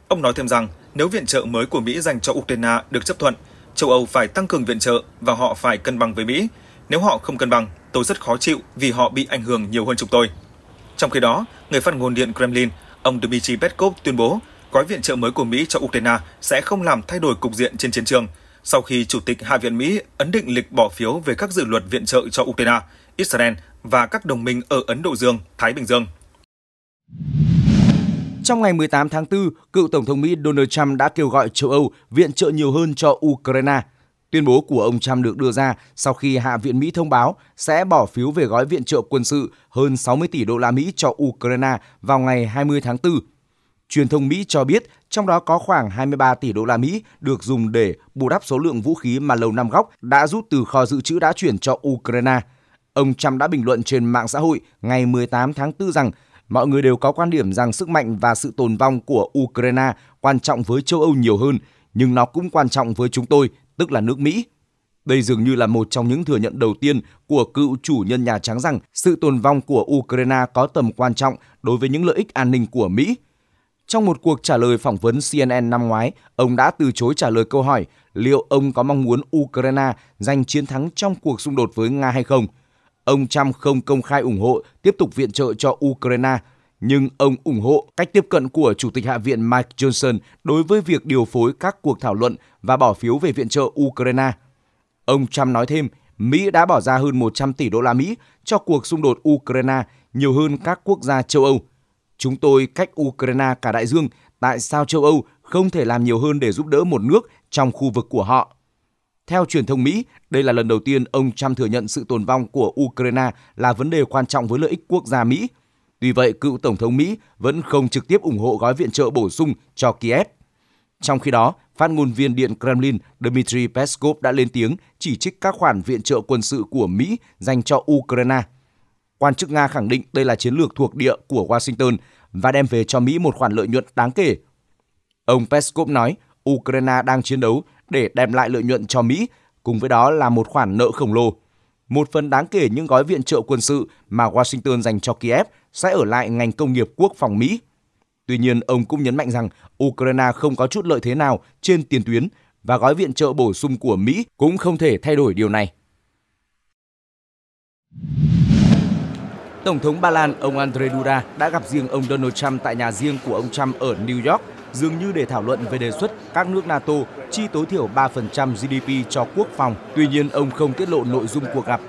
S4: Ông nói thêm rằng, nếu viện trợ mới của Mỹ dành cho Ukraine được chấp thuận, châu Âu phải tăng cường viện trợ và họ phải cân bằng với Mỹ. Nếu họ không cân bằng, tôi rất khó chịu vì họ bị ảnh hưởng nhiều hơn chúng tôi. Trong khi đó, người phát ngôn điện Kremlin, ông Dmitry Peskov tuyên bố gói viện trợ mới của Mỹ cho Ukraine sẽ không làm thay đổi cục diện trên chiến trường sau khi Chủ tịch Hạ viện Mỹ ấn định lịch bỏ phiếu về các dự luật viện trợ cho Ukraine, Israel và các đồng minh ở Ấn Độ Dương, Thái Bình Dương.
S1: Trong ngày 18 tháng 4, cựu Tổng thống Mỹ Donald Trump đã kêu gọi châu Âu viện trợ nhiều hơn cho Ukraine. Tuyên bố của ông Trump được đưa ra sau khi Hạ viện Mỹ thông báo sẽ bỏ phiếu về gói viện trợ quân sự hơn 60 tỷ đô la Mỹ cho Ukraine vào ngày 20 tháng 4. Truyền thông Mỹ cho biết trong đó có khoảng 23 tỷ đô la Mỹ được dùng để bù đắp số lượng vũ khí mà Lầu Năm Góc đã rút từ kho dự trữ đã chuyển cho Ukraine – Ông Trump đã bình luận trên mạng xã hội ngày 18 tháng 4 rằng mọi người đều có quan điểm rằng sức mạnh và sự tồn vong của Ukraine quan trọng với châu Âu nhiều hơn, nhưng nó cũng quan trọng với chúng tôi, tức là nước Mỹ. Đây dường như là một trong những thừa nhận đầu tiên của cựu chủ nhân Nhà Trắng rằng sự tồn vong của Ukraine có tầm quan trọng đối với những lợi ích an ninh của Mỹ. Trong một cuộc trả lời phỏng vấn CNN năm ngoái, ông đã từ chối trả lời câu hỏi liệu ông có mong muốn Ukraine giành chiến thắng trong cuộc xung đột với Nga hay không – Ông Trump không công khai ủng hộ tiếp tục viện trợ cho Ukraine, nhưng ông ủng hộ cách tiếp cận của Chủ tịch Hạ viện Mike Johnson đối với việc điều phối các cuộc thảo luận và bỏ phiếu về viện trợ Ukraine. Ông Trump nói thêm, Mỹ đã bỏ ra hơn 100 tỷ đô la Mỹ cho cuộc xung đột Ukraine nhiều hơn các quốc gia châu Âu. Chúng tôi cách Ukraine cả đại dương, tại sao châu Âu không thể làm nhiều hơn để giúp đỡ một nước trong khu vực của họ? Theo truyền thông Mỹ, đây là lần đầu tiên ông Trump thừa nhận sự tồn vong của Ukraine là vấn đề quan trọng với lợi ích quốc gia Mỹ. Tuy vậy, cựu Tổng thống Mỹ vẫn không trực tiếp ủng hộ gói viện trợ bổ sung cho Kiev. Trong khi đó, phát ngôn viên Điện Kremlin Dmitry Peskov đã lên tiếng chỉ trích các khoản viện trợ quân sự của Mỹ dành cho Ukraine. Quan chức Nga khẳng định đây là chiến lược thuộc địa của Washington và đem về cho Mỹ một khoản lợi nhuận đáng kể. Ông Peskov nói, Ukraine đang chiến đấu để đem lại lợi nhuận cho Mỹ, cùng với đó là một khoản nợ khổng lồ. Một phần đáng kể những gói viện trợ quân sự mà Washington dành cho Kiev sẽ ở lại ngành công nghiệp quốc phòng Mỹ. Tuy nhiên, ông cũng nhấn mạnh rằng Ukraine không có chút lợi thế nào trên tiền tuyến và gói viện trợ bổ sung của Mỹ cũng không thể thay đổi điều này. Tổng thống Ba Lan ông Andrzej Duda đã gặp riêng ông Donald Trump tại nhà riêng của ông Trump ở New York dường như để thảo luận về đề xuất các nước NATO chi tối thiểu 3% GDP cho quốc phòng. Tuy nhiên, ông không tiết lộ nội dung cuộc gặp.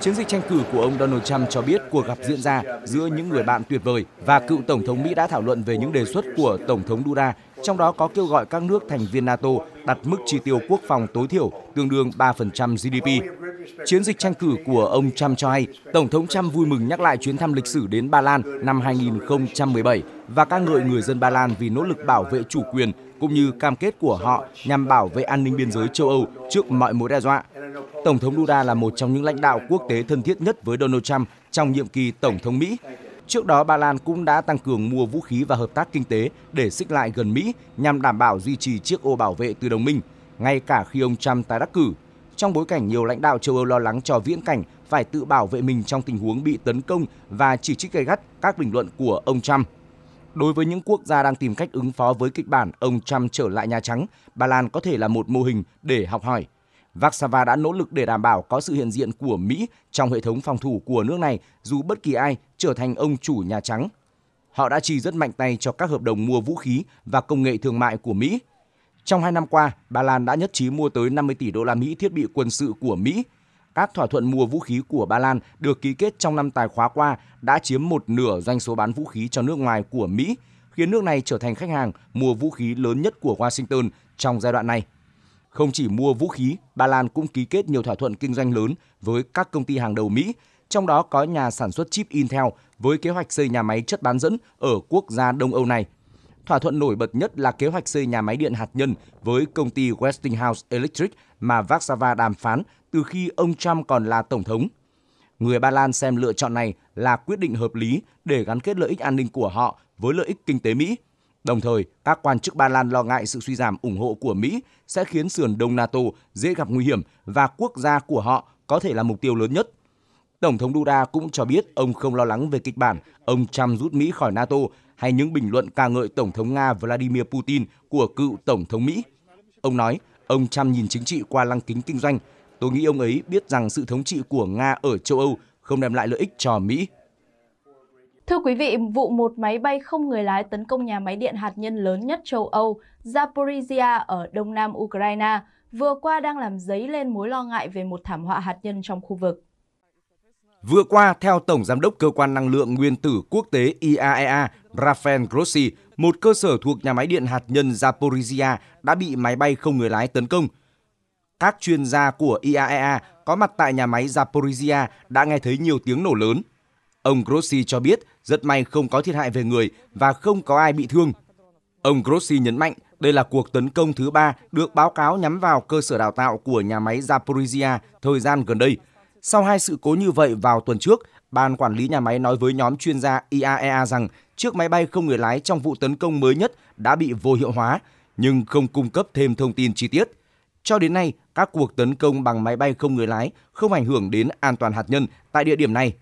S1: Chiến dịch tranh cử của ông Donald Trump cho biết cuộc gặp diễn ra giữa những người bạn tuyệt vời và cựu Tổng thống Mỹ đã thảo luận về những đề xuất của Tổng thống Duda, trong đó có kêu gọi các nước thành viên NATO đặt mức chi tiêu quốc phòng tối thiểu tương đương 3% GDP. Chiến dịch tranh cử của ông Trump cho hay Tổng thống Trump vui mừng nhắc lại chuyến thăm lịch sử đến Ba Lan năm 2017 và ca ngợi người dân Ba Lan vì nỗ lực bảo vệ chủ quyền cũng như cam kết của họ nhằm bảo vệ an ninh biên giới châu Âu trước mọi mối đe dọa. Tổng thống Duda là một trong những lãnh đạo quốc tế thân thiết nhất với Donald Trump trong nhiệm kỳ Tổng thống Mỹ. Trước đó, Ba Lan cũng đã tăng cường mua vũ khí và hợp tác kinh tế để xích lại gần Mỹ nhằm đảm bảo duy trì chiếc ô bảo vệ từ đồng minh, ngay cả khi ông Trump tái đắc cử. Trong bối cảnh nhiều lãnh đạo châu Âu lo lắng cho viễn cảnh phải tự bảo vệ mình trong tình huống bị tấn công và chỉ trích gay gắt các bình luận của ông Trump. Đối với những quốc gia đang tìm cách ứng phó với kịch bản ông Trump trở lại Nhà Trắng, Ba Lan có thể là một mô hình để học hỏi. Vaxava đã nỗ lực để đảm bảo có sự hiện diện của Mỹ trong hệ thống phòng thủ của nước này dù bất kỳ ai trở thành ông chủ Nhà Trắng. Họ đã chi rất mạnh tay cho các hợp đồng mua vũ khí và công nghệ thương mại của Mỹ. Trong hai năm qua, Ba Lan đã nhất trí mua tới 50 tỷ đô la Mỹ thiết bị quân sự của Mỹ – các thỏa thuận mua vũ khí của Ba Lan được ký kết trong năm tài khóa qua đã chiếm một nửa doanh số bán vũ khí cho nước ngoài của Mỹ, khiến nước này trở thành khách hàng mua vũ khí lớn nhất của Washington trong giai đoạn này. Không chỉ mua vũ khí, Ba Lan cũng ký kết nhiều thỏa thuận kinh doanh lớn với các công ty hàng đầu Mỹ, trong đó có nhà sản xuất chip Intel với kế hoạch xây nhà máy chất bán dẫn ở quốc gia Đông Âu này. Thỏa thuận nổi bật nhất là kế hoạch xây nhà máy điện hạt nhân với công ty Westinghouse Electric mà Warsaw đàm phán từ khi ông Trump còn là Tổng thống. Người Ba Lan xem lựa chọn này là quyết định hợp lý để gắn kết lợi ích an ninh của họ với lợi ích kinh tế Mỹ. Đồng thời, các quan chức Ba Lan lo ngại sự suy giảm ủng hộ của Mỹ sẽ khiến sườn đông NATO dễ gặp nguy hiểm và quốc gia của họ có thể là mục tiêu lớn nhất. Tổng thống Duda cũng cho biết ông không lo lắng về kịch bản ông Trump rút Mỹ khỏi NATO hay những bình luận ca ngợi Tổng thống Nga Vladimir Putin của cựu Tổng thống Mỹ. Ông nói Ông Trump nhìn chính trị qua lăng kính kinh doanh. Tôi nghĩ ông ấy biết rằng sự thống trị của Nga ở châu Âu không đem lại lợi ích cho Mỹ.
S2: Thưa quý vị, vụ một máy bay không người lái tấn công nhà máy điện hạt nhân lớn nhất châu Âu, Zaporizhia ở đông nam Ukraine, vừa qua đang làm dấy lên mối lo ngại về một thảm họa hạt nhân trong khu vực.
S1: Vừa qua, theo Tổng Giám đốc Cơ quan Năng lượng Nguyên tử Quốc tế IAEA e Rafael Grossi, một cơ sở thuộc nhà máy điện hạt nhân Zaporizhia đã bị máy bay không người lái tấn công. Các chuyên gia của IAEA e có mặt tại nhà máy Zaporizhia đã nghe thấy nhiều tiếng nổ lớn. Ông Grossi cho biết rất may không có thiệt hại về người và không có ai bị thương. Ông Grossi nhấn mạnh đây là cuộc tấn công thứ ba được báo cáo nhắm vào cơ sở đào tạo của nhà máy Zaporizhia thời gian gần đây – sau hai sự cố như vậy vào tuần trước, Ban quản lý nhà máy nói với nhóm chuyên gia IAEA e rằng chiếc máy bay không người lái trong vụ tấn công mới nhất đã bị vô hiệu hóa, nhưng không cung cấp thêm thông tin chi tiết. Cho đến nay, các cuộc tấn công bằng máy bay không người lái không ảnh hưởng đến an toàn hạt nhân tại địa điểm này.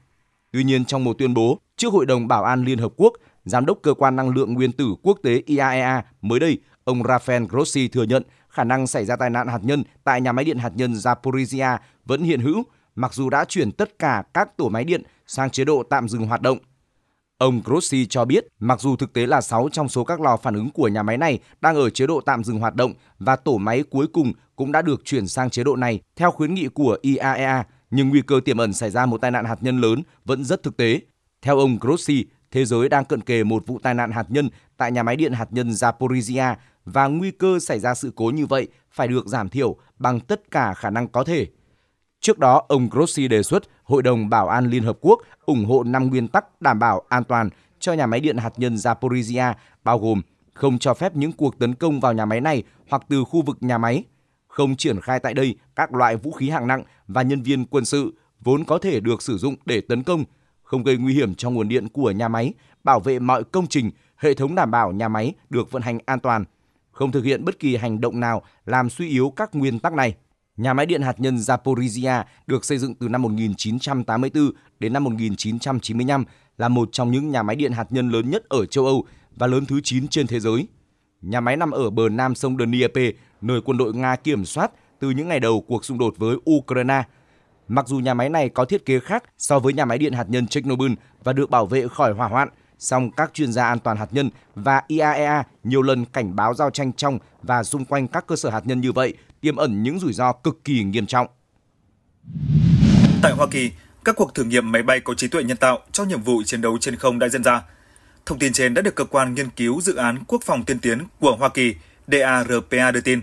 S1: Tuy nhiên, trong một tuyên bố trước Hội đồng Bảo an Liên Hợp Quốc, Giám đốc Cơ quan Năng lượng Nguyên tử Quốc tế IAEA e mới đây, ông Rafael Grossi thừa nhận khả năng xảy ra tai nạn hạt nhân tại nhà máy điện hạt nhân Zaporizhia vẫn hiện hữu – mặc dù đã chuyển tất cả các tổ máy điện sang chế độ tạm dừng hoạt động. Ông Grossi cho biết, mặc dù thực tế là 6 trong số các lò phản ứng của nhà máy này đang ở chế độ tạm dừng hoạt động và tổ máy cuối cùng cũng đã được chuyển sang chế độ này theo khuyến nghị của IAEA, e nhưng nguy cơ tiềm ẩn xảy ra một tai nạn hạt nhân lớn vẫn rất thực tế. Theo ông Grossi, thế giới đang cận kề một vụ tai nạn hạt nhân tại nhà máy điện hạt nhân Zaporizhia và nguy cơ xảy ra sự cố như vậy phải được giảm thiểu bằng tất cả khả năng có thể. Trước đó, ông Grossi đề xuất Hội đồng Bảo an Liên Hợp Quốc ủng hộ 5 nguyên tắc đảm bảo an toàn cho nhà máy điện hạt nhân Zaporizhia, bao gồm không cho phép những cuộc tấn công vào nhà máy này hoặc từ khu vực nhà máy, không triển khai tại đây các loại vũ khí hạng nặng và nhân viên quân sự vốn có thể được sử dụng để tấn công, không gây nguy hiểm cho nguồn điện của nhà máy, bảo vệ mọi công trình, hệ thống đảm bảo nhà máy được vận hành an toàn, không thực hiện bất kỳ hành động nào làm suy yếu các nguyên tắc này. Nhà máy điện hạt nhân Zaporizhia được xây dựng từ năm 1984 đến năm 1995 là một trong những nhà máy điện hạt nhân lớn nhất ở châu Âu và lớn thứ 9 trên thế giới. Nhà máy nằm ở bờ nam sông Dnieper, nơi quân đội Nga kiểm soát từ những ngày đầu cuộc xung đột với Ukraine. Mặc dù nhà máy này có thiết kế khác so với nhà máy điện hạt nhân Chernobyl và được bảo vệ khỏi hỏa hoạn, song các chuyên gia an toàn hạt nhân và IAEA e nhiều lần cảnh báo giao tranh trong và xung quanh các cơ sở hạt nhân như vậy tiềm ẩn những rủi ro cực kỳ
S4: nghiêm trọng. Tại Hoa Kỳ, các cuộc thử nghiệm máy bay có trí tuệ nhân tạo cho nhiệm vụ chiến đấu trên không đã diễn ra. Thông tin trên đã được cơ quan nghiên cứu dự án quốc phòng tiên tiến của Hoa Kỳ DARPA đưa tin.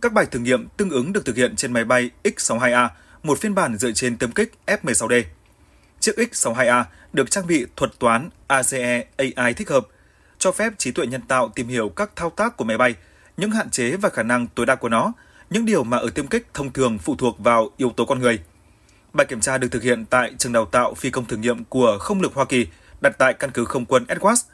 S4: Các bài thử nghiệm tương ứng được thực hiện trên máy bay X-62A, một phiên bản dựa trên tấm kích F-16D. Chiếc X-62A được trang bị thuật toán ACE AI thích hợp, cho phép trí tuệ nhân tạo tìm hiểu các thao tác của máy bay, những hạn chế và khả năng tối đa của nó – những điều mà ở tiêm kích thông thường phụ thuộc vào yếu tố con người. Bài kiểm tra được thực hiện tại trường đào tạo phi công thử nghiệm của không lực Hoa Kỳ đặt tại căn cứ không quân Edwards.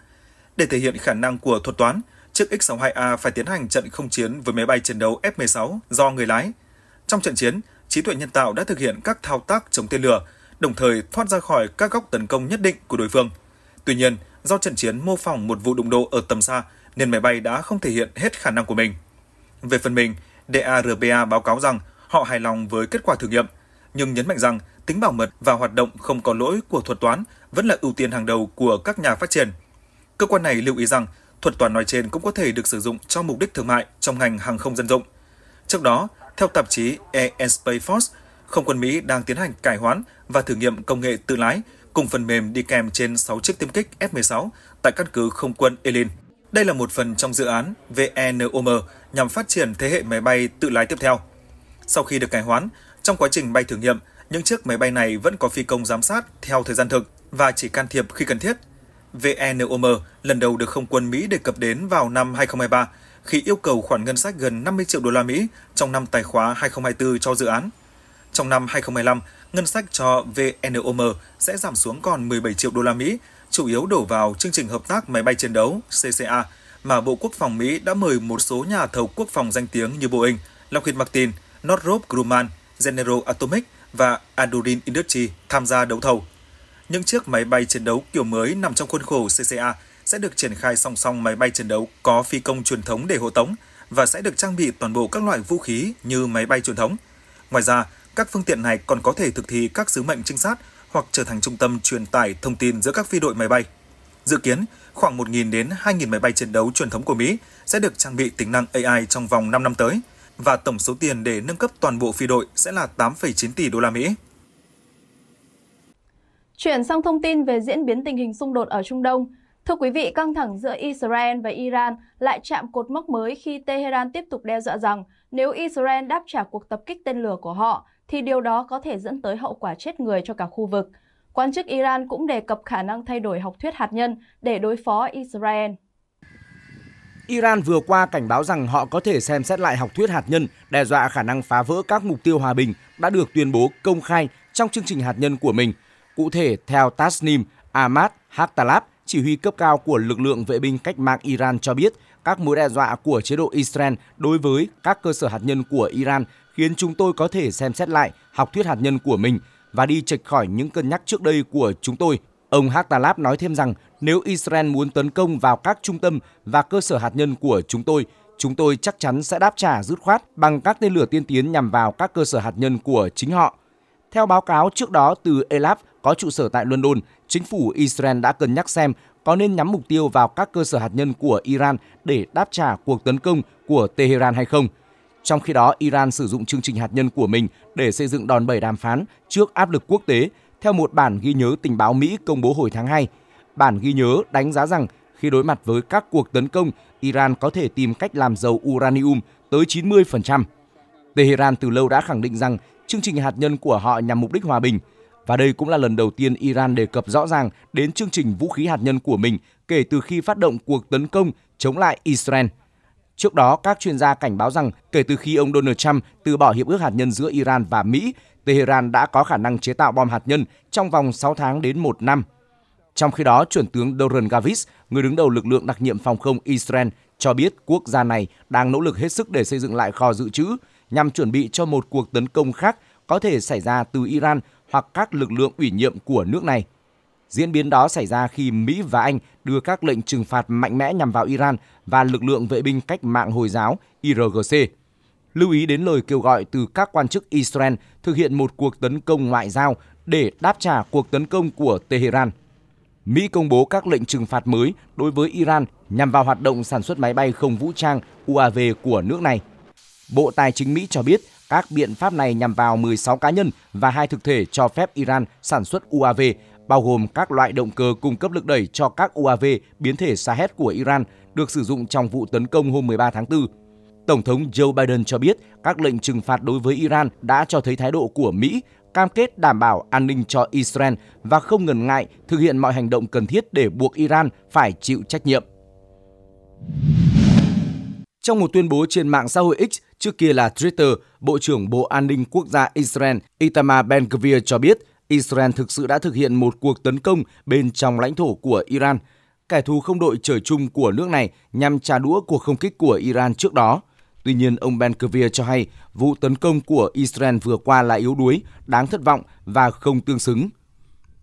S4: Để thể hiện khả năng của thuật toán, chiếc X-62A phải tiến hành trận không chiến với máy bay chiến đấu F-16 do người lái. Trong trận chiến, trí tuệ nhân tạo đã thực hiện các thao tác chống tên lửa, đồng thời thoát ra khỏi các góc tấn công nhất định của đối phương. Tuy nhiên, do trận chiến mô phỏng một vụ đụng độ ở tầm xa nên máy bay đã không thể hiện hết khả năng của mình. Về phần mình, DARPA báo cáo rằng họ hài lòng với kết quả thử nghiệm, nhưng nhấn mạnh rằng tính bảo mật và hoạt động không có lỗi của thuật toán vẫn là ưu tiên hàng đầu của các nhà phát triển. Cơ quan này lưu ý rằng thuật toán nói trên cũng có thể được sử dụng cho mục đích thương mại trong ngành hàng không dân dụng. Trước đó, theo tạp chí Air e Space Force, không quân Mỹ đang tiến hành cải hoán và thử nghiệm công nghệ tự lái cùng phần mềm đi kèm trên 6 chiếc tiêm kích F-16 tại căn cứ không quân Elin. Đây là một phần trong dự án VNOM nhằm phát triển thế hệ máy bay tự lái tiếp theo. Sau khi được cải hoán, trong quá trình bay thử nghiệm, những chiếc máy bay này vẫn có phi công giám sát theo thời gian thực và chỉ can thiệp khi cần thiết. VNOM lần đầu được không quân Mỹ đề cập đến vào năm 2023 khi yêu cầu khoản ngân sách gần 50 triệu đô la Mỹ trong năm tài khóa 2024 cho dự án. Trong năm 2025, ngân sách cho VNOM sẽ giảm xuống còn 17 triệu đô la Mỹ chủ yếu đổ vào chương trình hợp tác máy bay chiến đấu CCA mà Bộ Quốc phòng Mỹ đã mời một số nhà thầu quốc phòng danh tiếng như Boeing, Lockheed Martin, Northrop Grumman, General Atomic và Andorin Industries tham gia đấu thầu. Những chiếc máy bay chiến đấu kiểu mới nằm trong khuôn khổ CCA sẽ được triển khai song song máy bay chiến đấu có phi công truyền thống để hộ tống và sẽ được trang bị toàn bộ các loại vũ khí như máy bay truyền thống. Ngoài ra, các phương tiện này còn có thể thực thi các sứ mệnh trinh sát hoặc trở thành trung tâm truyền tải thông tin giữa các phi đội máy bay. Dự kiến, khoảng 1.000 đến 2.000 máy bay chiến đấu truyền thống của Mỹ sẽ được trang bị tính năng AI trong vòng 5 năm tới và tổng số tiền để nâng cấp toàn bộ phi đội sẽ là 8,9 tỷ đô la Mỹ.
S2: Chuyển sang thông tin về diễn biến tình hình xung đột ở Trung Đông. Thưa quý vị, căng thẳng giữa Israel và Iran lại chạm cột mốc mới khi Tehran tiếp tục đe dọa rằng nếu Israel đáp trả cuộc tập kích tên lửa của họ, thì điều đó có thể dẫn tới hậu quả chết người cho cả khu vực. Quan chức Iran cũng đề cập khả năng thay đổi học thuyết hạt nhân để đối phó Israel.
S1: Iran vừa qua cảnh báo rằng họ có thể xem xét lại học thuyết hạt nhân, đe dọa khả năng phá vỡ các mục tiêu hòa bình đã được tuyên bố công khai trong chương trình hạt nhân của mình. Cụ thể, theo Tasnim Ahmad Hattalab, chỉ huy cấp cao của lực lượng vệ binh cách mạng Iran cho biết các mối đe dọa của chế độ Israel đối với các cơ sở hạt nhân của Iran khiến chúng tôi có thể xem xét lại học thuyết hạt nhân của mình và đi trạch khỏi những cân nhắc trước đây của chúng tôi. Ông Haftarab nói thêm rằng nếu Israel muốn tấn công vào các trung tâm và cơ sở hạt nhân của chúng tôi, chúng tôi chắc chắn sẽ đáp trả dứt khoát bằng các tên lửa tiên tiến nhằm vào các cơ sở hạt nhân của chính họ. Theo báo cáo trước đó từ Elab có trụ sở tại London, chính phủ Israel đã cân nhắc xem có nên nhắm mục tiêu vào các cơ sở hạt nhân của Iran để đáp trả cuộc tấn công của Tehran hay không – trong khi đó, Iran sử dụng chương trình hạt nhân của mình để xây dựng đòn bẩy đàm phán trước áp lực quốc tế theo một bản ghi nhớ tình báo Mỹ công bố hồi tháng 2. Bản ghi nhớ đánh giá rằng khi đối mặt với các cuộc tấn công, Iran có thể tìm cách làm giàu uranium tới 90%. Tehran từ lâu đã khẳng định rằng chương trình hạt nhân của họ nhằm mục đích hòa bình và đây cũng là lần đầu tiên Iran đề cập rõ ràng đến chương trình vũ khí hạt nhân của mình kể từ khi phát động cuộc tấn công chống lại Israel. Trước đó, các chuyên gia cảnh báo rằng kể từ khi ông Donald Trump từ bỏ hiệp ước hạt nhân giữa Iran và Mỹ, Tehran đã có khả năng chế tạo bom hạt nhân trong vòng 6 tháng đến 1 năm. Trong khi đó, chuẩn tướng Doron Gavis, người đứng đầu lực lượng đặc nhiệm phòng không Israel, cho biết quốc gia này đang nỗ lực hết sức để xây dựng lại kho dự trữ nhằm chuẩn bị cho một cuộc tấn công khác có thể xảy ra từ Iran hoặc các lực lượng ủy nhiệm của nước này. Diễn biến đó xảy ra khi Mỹ và Anh đưa các lệnh trừng phạt mạnh mẽ nhằm vào Iran và lực lượng vệ binh cách mạng Hồi giáo IRGC. Lưu ý đến lời kêu gọi từ các quan chức Israel thực hiện một cuộc tấn công ngoại giao để đáp trả cuộc tấn công của Tehran. Mỹ công bố các lệnh trừng phạt mới đối với Iran nhằm vào hoạt động sản xuất máy bay không vũ trang UAV của nước này. Bộ Tài chính Mỹ cho biết các biện pháp này nhằm vào 16 cá nhân và hai thực thể cho phép Iran sản xuất UAV bao gồm các loại động cơ cung cấp lực đẩy cho các UAV biến thể Shahed của Iran được sử dụng trong vụ tấn công hôm 13 tháng 4. Tổng thống Joe Biden cho biết các lệnh trừng phạt đối với Iran đã cho thấy thái độ của Mỹ cam kết đảm bảo an ninh cho Israel và không ngần ngại thực hiện mọi hành động cần thiết để buộc Iran phải chịu trách nhiệm. Trong một tuyên bố trên mạng xã hội X, trước kia là Twitter, Bộ trưởng Bộ An ninh Quốc gia Israel Itamar Ben-Gvir cho biết Israel thực sự đã thực hiện một cuộc tấn công bên trong lãnh thổ của Iran, kẻ thù không đội trời chung của nước này nhằm trả đũa cuộc không kích của Iran trước đó. Tuy nhiên, ông Ben Kavir cho hay vụ tấn công của Israel vừa qua là yếu đuối, đáng thất vọng và không tương xứng.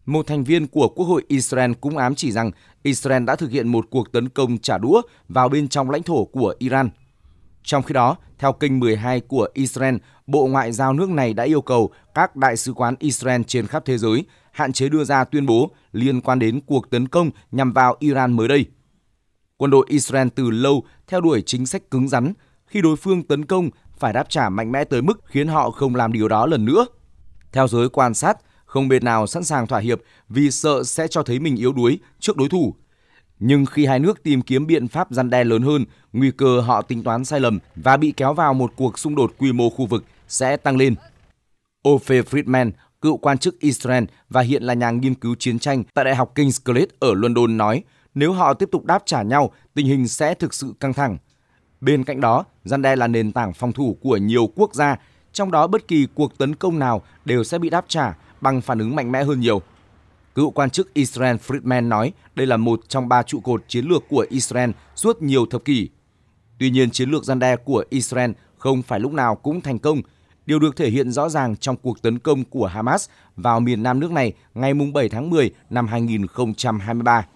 S1: Một thành viên của Quốc hội Israel cũng ám chỉ rằng Israel đã thực hiện một cuộc tấn công trả đũa vào bên trong lãnh thổ của Iran. Trong khi đó, theo kênh 12 của Israel, Bộ Ngoại giao nước này đã yêu cầu các đại sứ quán Israel trên khắp thế giới hạn chế đưa ra tuyên bố liên quan đến cuộc tấn công nhằm vào Iran mới đây. Quân đội Israel từ lâu theo đuổi chính sách cứng rắn khi đối phương tấn công phải đáp trả mạnh mẽ tới mức khiến họ không làm điều đó lần nữa. Theo giới quan sát, không bên nào sẵn sàng thỏa hiệp vì sợ sẽ cho thấy mình yếu đuối trước đối thủ nhưng khi hai nước tìm kiếm biện pháp răn đe lớn hơn, nguy cơ họ tính toán sai lầm và bị kéo vào một cuộc xung đột quy mô khu vực sẽ tăng lên. Ofe Friedman, cựu quan chức Israel và hiện là nhà nghiên cứu chiến tranh tại Đại học King's College ở London nói, nếu họ tiếp tục đáp trả nhau, tình hình sẽ thực sự căng thẳng. Bên cạnh đó, gian đe là nền tảng phòng thủ của nhiều quốc gia, trong đó bất kỳ cuộc tấn công nào đều sẽ bị đáp trả bằng phản ứng mạnh mẽ hơn nhiều. Cựu quan chức Israel Friedman nói đây là một trong ba trụ cột chiến lược của Israel suốt nhiều thập kỷ. Tuy nhiên, chiến lược gian đe của Israel không phải lúc nào cũng thành công. Điều được thể hiện rõ ràng trong cuộc tấn công của Hamas vào miền nam nước này ngày 7 tháng 10 năm 2023.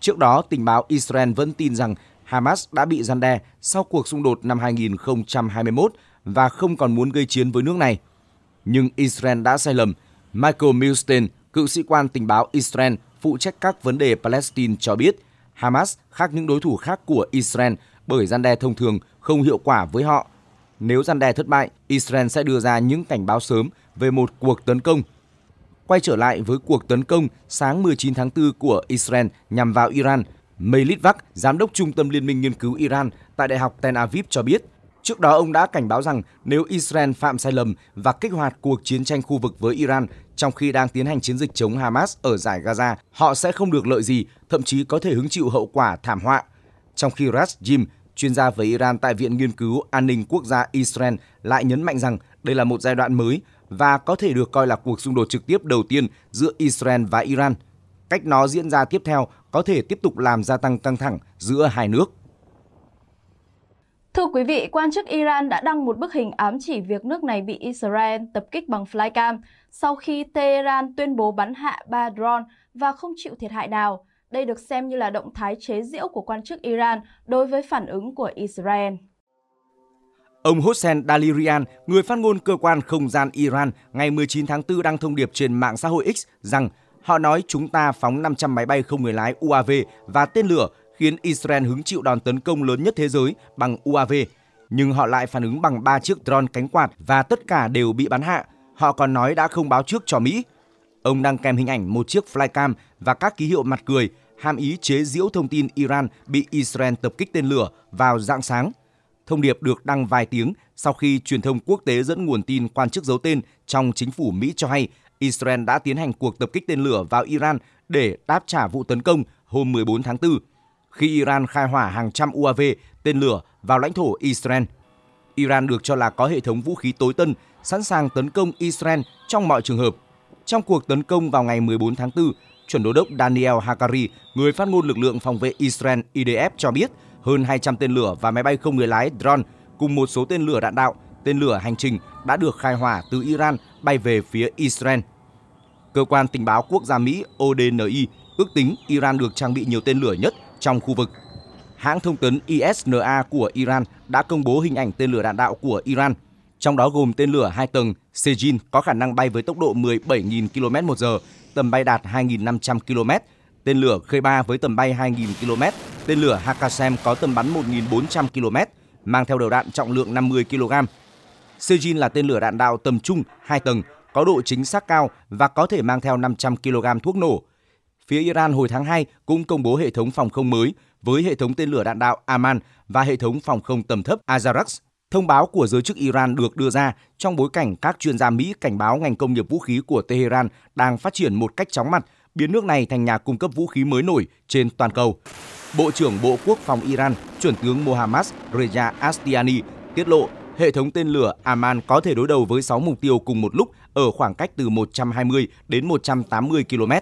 S1: Trước đó, tình báo Israel vẫn tin rằng Hamas đã bị gian đe sau cuộc xung đột năm 2021 và không còn muốn gây chiến với nước này. Nhưng Israel đã sai lầm. Michael Milstein, Cựu sĩ quan tình báo Israel phụ trách các vấn đề Palestine cho biết Hamas khác những đối thủ khác của Israel bởi gian đe thông thường không hiệu quả với họ. Nếu gian đe thất bại, Israel sẽ đưa ra những cảnh báo sớm về một cuộc tấn công. Quay trở lại với cuộc tấn công sáng 19 tháng 4 của Israel nhằm vào Iran, Melitvak, giám đốc trung tâm liên minh nghiên cứu Iran tại Đại học Tel Aviv cho biết Trước đó, ông đã cảnh báo rằng nếu Israel phạm sai lầm và kích hoạt cuộc chiến tranh khu vực với Iran trong khi đang tiến hành chiến dịch chống Hamas ở giải Gaza, họ sẽ không được lợi gì, thậm chí có thể hứng chịu hậu quả thảm họa. Trong khi Ras Jim, chuyên gia về Iran tại Viện Nghiên cứu An ninh Quốc gia Israel, lại nhấn mạnh rằng đây là một giai đoạn mới và có thể được coi là cuộc xung đột trực tiếp đầu tiên giữa Israel và Iran. Cách nó diễn ra tiếp theo có thể tiếp tục làm gia tăng căng thẳng giữa hai nước.
S2: Thưa quý vị, quan chức Iran đã đăng một bức hình ám chỉ việc nước này bị Israel tập kích bằng flycam sau khi Tehran tuyên bố bắn hạ 3 drone và không chịu thiệt hại nào. Đây được xem như là động thái chế giễu của quan chức Iran đối với phản ứng của Israel.
S1: Ông Hossein Dalirian, người phát ngôn cơ quan không gian Iran, ngày 19 tháng 4 đăng thông điệp trên mạng xã hội X rằng họ nói chúng ta phóng 500 máy bay không người lái UAV và tên lửa khiến Israel hứng chịu đòn tấn công lớn nhất thế giới bằng UAV, nhưng họ lại phản ứng bằng 3 chiếc drone cánh quạt và tất cả đều bị bắn hạ. Họ còn nói đã không báo trước cho Mỹ. Ông đăng kèm hình ảnh một chiếc flycam và các ký hiệu mặt cười, hàm ý chế giễu thông tin Iran bị Israel tập kích tên lửa vào dạng sáng. Thông điệp được đăng vài tiếng sau khi truyền thông quốc tế dẫn nguồn tin quan chức giấu tên trong chính phủ Mỹ cho hay Israel đã tiến hành cuộc tập kích tên lửa vào Iran để đáp trả vụ tấn công hôm 14 tháng 4 khi Iran khai hỏa hàng trăm UAV tên lửa vào lãnh thổ Israel. Iran được cho là có hệ thống vũ khí tối tân, sẵn sàng tấn công Israel trong mọi trường hợp. Trong cuộc tấn công vào ngày 14 tháng 4, chuẩn đô đốc Daniel Hakari, người phát ngôn lực lượng phòng vệ Israel IDF cho biết hơn 200 tên lửa và máy bay không người lái drone cùng một số tên lửa đạn đạo, tên lửa hành trình đã được khai hỏa từ Iran bay về phía Israel. Cơ quan tình báo quốc gia Mỹ ODNI ước tính Iran được trang bị nhiều tên lửa nhất trong khu vực. Hãng thông tấn ISNA của Iran đã công bố hình ảnh tên lửa đạn đạo của Iran, trong đó gồm tên lửa hai tầng Sejin có khả năng bay với tốc độ 17.000 km một giờ, tầm bay đạt 2.500 km, tên lửa K3 với tầm bay 2.000 km, tên lửa Hakasem có tầm bắn 1.400 km, mang theo đầu đạn trọng lượng 50 kg. Sejin là tên lửa đạn đạo tầm trung, 2 tầng, có độ chính xác cao và có thể mang theo 500 kg thuốc nổ, phía Iran hồi tháng 2 cũng công bố hệ thống phòng không mới với hệ thống tên lửa đạn đạo Aman và hệ thống phòng không tầm thấp Azarax. Thông báo của giới chức Iran được đưa ra trong bối cảnh các chuyên gia Mỹ cảnh báo ngành công nghiệp vũ khí của Tehran đang phát triển một cách chóng mặt, biến nước này thành nhà cung cấp vũ khí mới nổi trên toàn cầu. Bộ trưởng Bộ Quốc phòng Iran, chuẩn tướng Mohammad Reza Astiani tiết lộ hệ thống tên lửa Aman có thể đối đầu với 6 mục tiêu cùng một lúc ở khoảng cách từ 120 đến 180 km.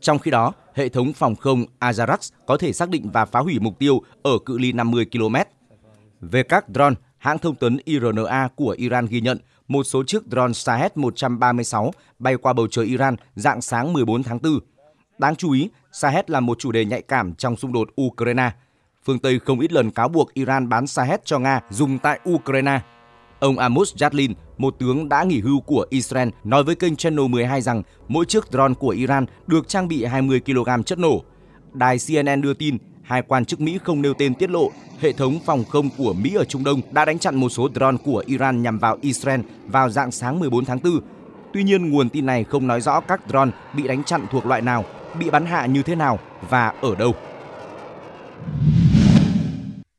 S1: Trong khi đó, hệ thống phòng không Azarax có thể xác định và phá hủy mục tiêu ở cự ly 50 km. Về các drone, hãng thông tấn IRNA của Iran ghi nhận một số chiếc drone Shahed-136 bay qua bầu trời Iran dạng sáng 14 tháng 4. Đáng chú ý, Shahed là một chủ đề nhạy cảm trong xung đột Ukraine. Phương Tây không ít lần cáo buộc Iran bán Shahed cho Nga dùng tại Ukraine Ông Amos Yadlin, một tướng đã nghỉ hưu của Israel, nói với kênh Channel 12 rằng mỗi chiếc drone của Iran được trang bị 20 kg chất nổ. Đài CNN đưa tin, hai quan chức Mỹ không nêu tên tiết lộ hệ thống phòng không của Mỹ ở Trung Đông đã đánh chặn một số drone của Iran nhằm vào Israel vào dạng sáng 14 tháng 4. Tuy nhiên, nguồn tin này không nói rõ các drone bị đánh chặn thuộc loại nào, bị bắn hạ như thế nào và ở đâu.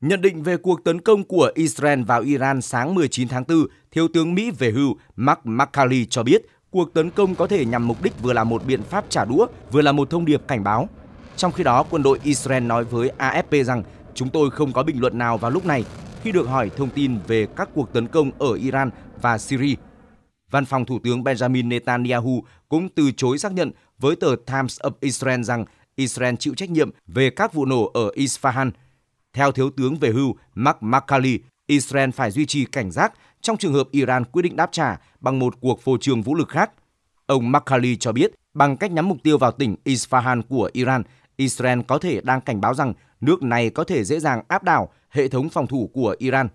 S1: Nhận định về cuộc tấn công của Israel vào Iran sáng 19 tháng 4, Thiếu tướng Mỹ về hưu Mark McCarley cho biết cuộc tấn công có thể nhằm mục đích vừa là một biện pháp trả đũa, vừa là một thông điệp cảnh báo. Trong khi đó, quân đội Israel nói với AFP rằng chúng tôi không có bình luận nào vào lúc này khi được hỏi thông tin về các cuộc tấn công ở Iran và Syria. Văn phòng Thủ tướng Benjamin Netanyahu cũng từ chối xác nhận với tờ Times of Israel rằng Israel chịu trách nhiệm về các vụ nổ ở Isfahan – theo Thiếu tướng về hưu Mark McCarley, Israel phải duy trì cảnh giác trong trường hợp Iran quyết định đáp trả bằng một cuộc phô trương vũ lực khác. Ông McCarley cho biết, bằng cách nhắm mục tiêu vào tỉnh Isfahan của Iran, Israel có thể đang cảnh báo rằng nước này có thể dễ dàng áp đảo hệ thống phòng thủ của Iran.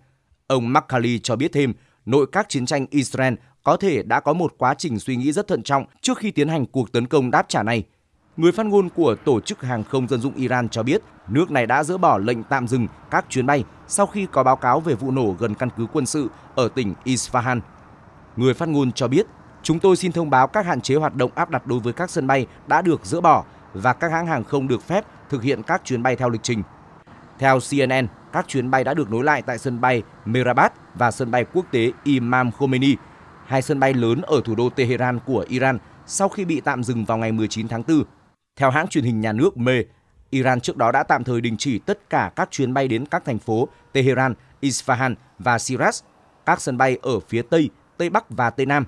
S1: Ông McCarley cho biết thêm, nội các chiến tranh Israel có thể đã có một quá trình suy nghĩ rất thận trọng trước khi tiến hành cuộc tấn công đáp trả này – Người phát ngôn của Tổ chức Hàng không Dân dụng Iran cho biết nước này đã dỡ bỏ lệnh tạm dừng các chuyến bay sau khi có báo cáo về vụ nổ gần căn cứ quân sự ở tỉnh Isfahan. Người phát ngôn cho biết, chúng tôi xin thông báo các hạn chế hoạt động áp đặt đối với các sân bay đã được dỡ bỏ và các hãng hàng không được phép thực hiện các chuyến bay theo lịch trình. Theo CNN, các chuyến bay đã được nối lại tại sân bay Mehrabad và sân bay quốc tế Imam Khomeini, hai sân bay lớn ở thủ đô Tehran của Iran sau khi bị tạm dừng vào ngày 19 tháng 4 theo hãng truyền hình nhà nước ME, Iran trước đó đã tạm thời đình chỉ tất cả các chuyến bay đến các thành phố Tehran, Isfahan và Shiraz, các sân bay ở phía Tây, Tây Bắc và Tây Nam.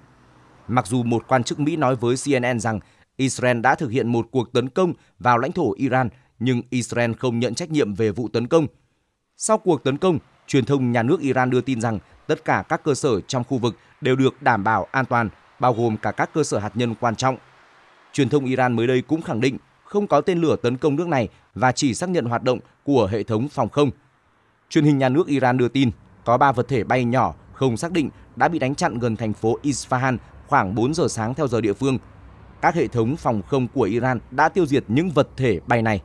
S1: Mặc dù một quan chức Mỹ nói với CNN rằng Israel đã thực hiện một cuộc tấn công vào lãnh thổ Iran, nhưng Israel không nhận trách nhiệm về vụ tấn công. Sau cuộc tấn công, truyền thông nhà nước Iran đưa tin rằng tất cả các cơ sở trong khu vực đều được đảm bảo an toàn, bao gồm cả các cơ sở hạt nhân quan trọng Truyền thông Iran mới đây cũng khẳng định không có tên lửa tấn công nước này và chỉ xác nhận hoạt động của hệ thống phòng không. Truyền hình nhà nước Iran đưa tin có 3 vật thể bay nhỏ không xác định đã bị đánh chặn gần thành phố Isfahan khoảng 4 giờ sáng theo giờ địa phương. Các hệ thống phòng không của Iran đã tiêu diệt những vật thể bay này.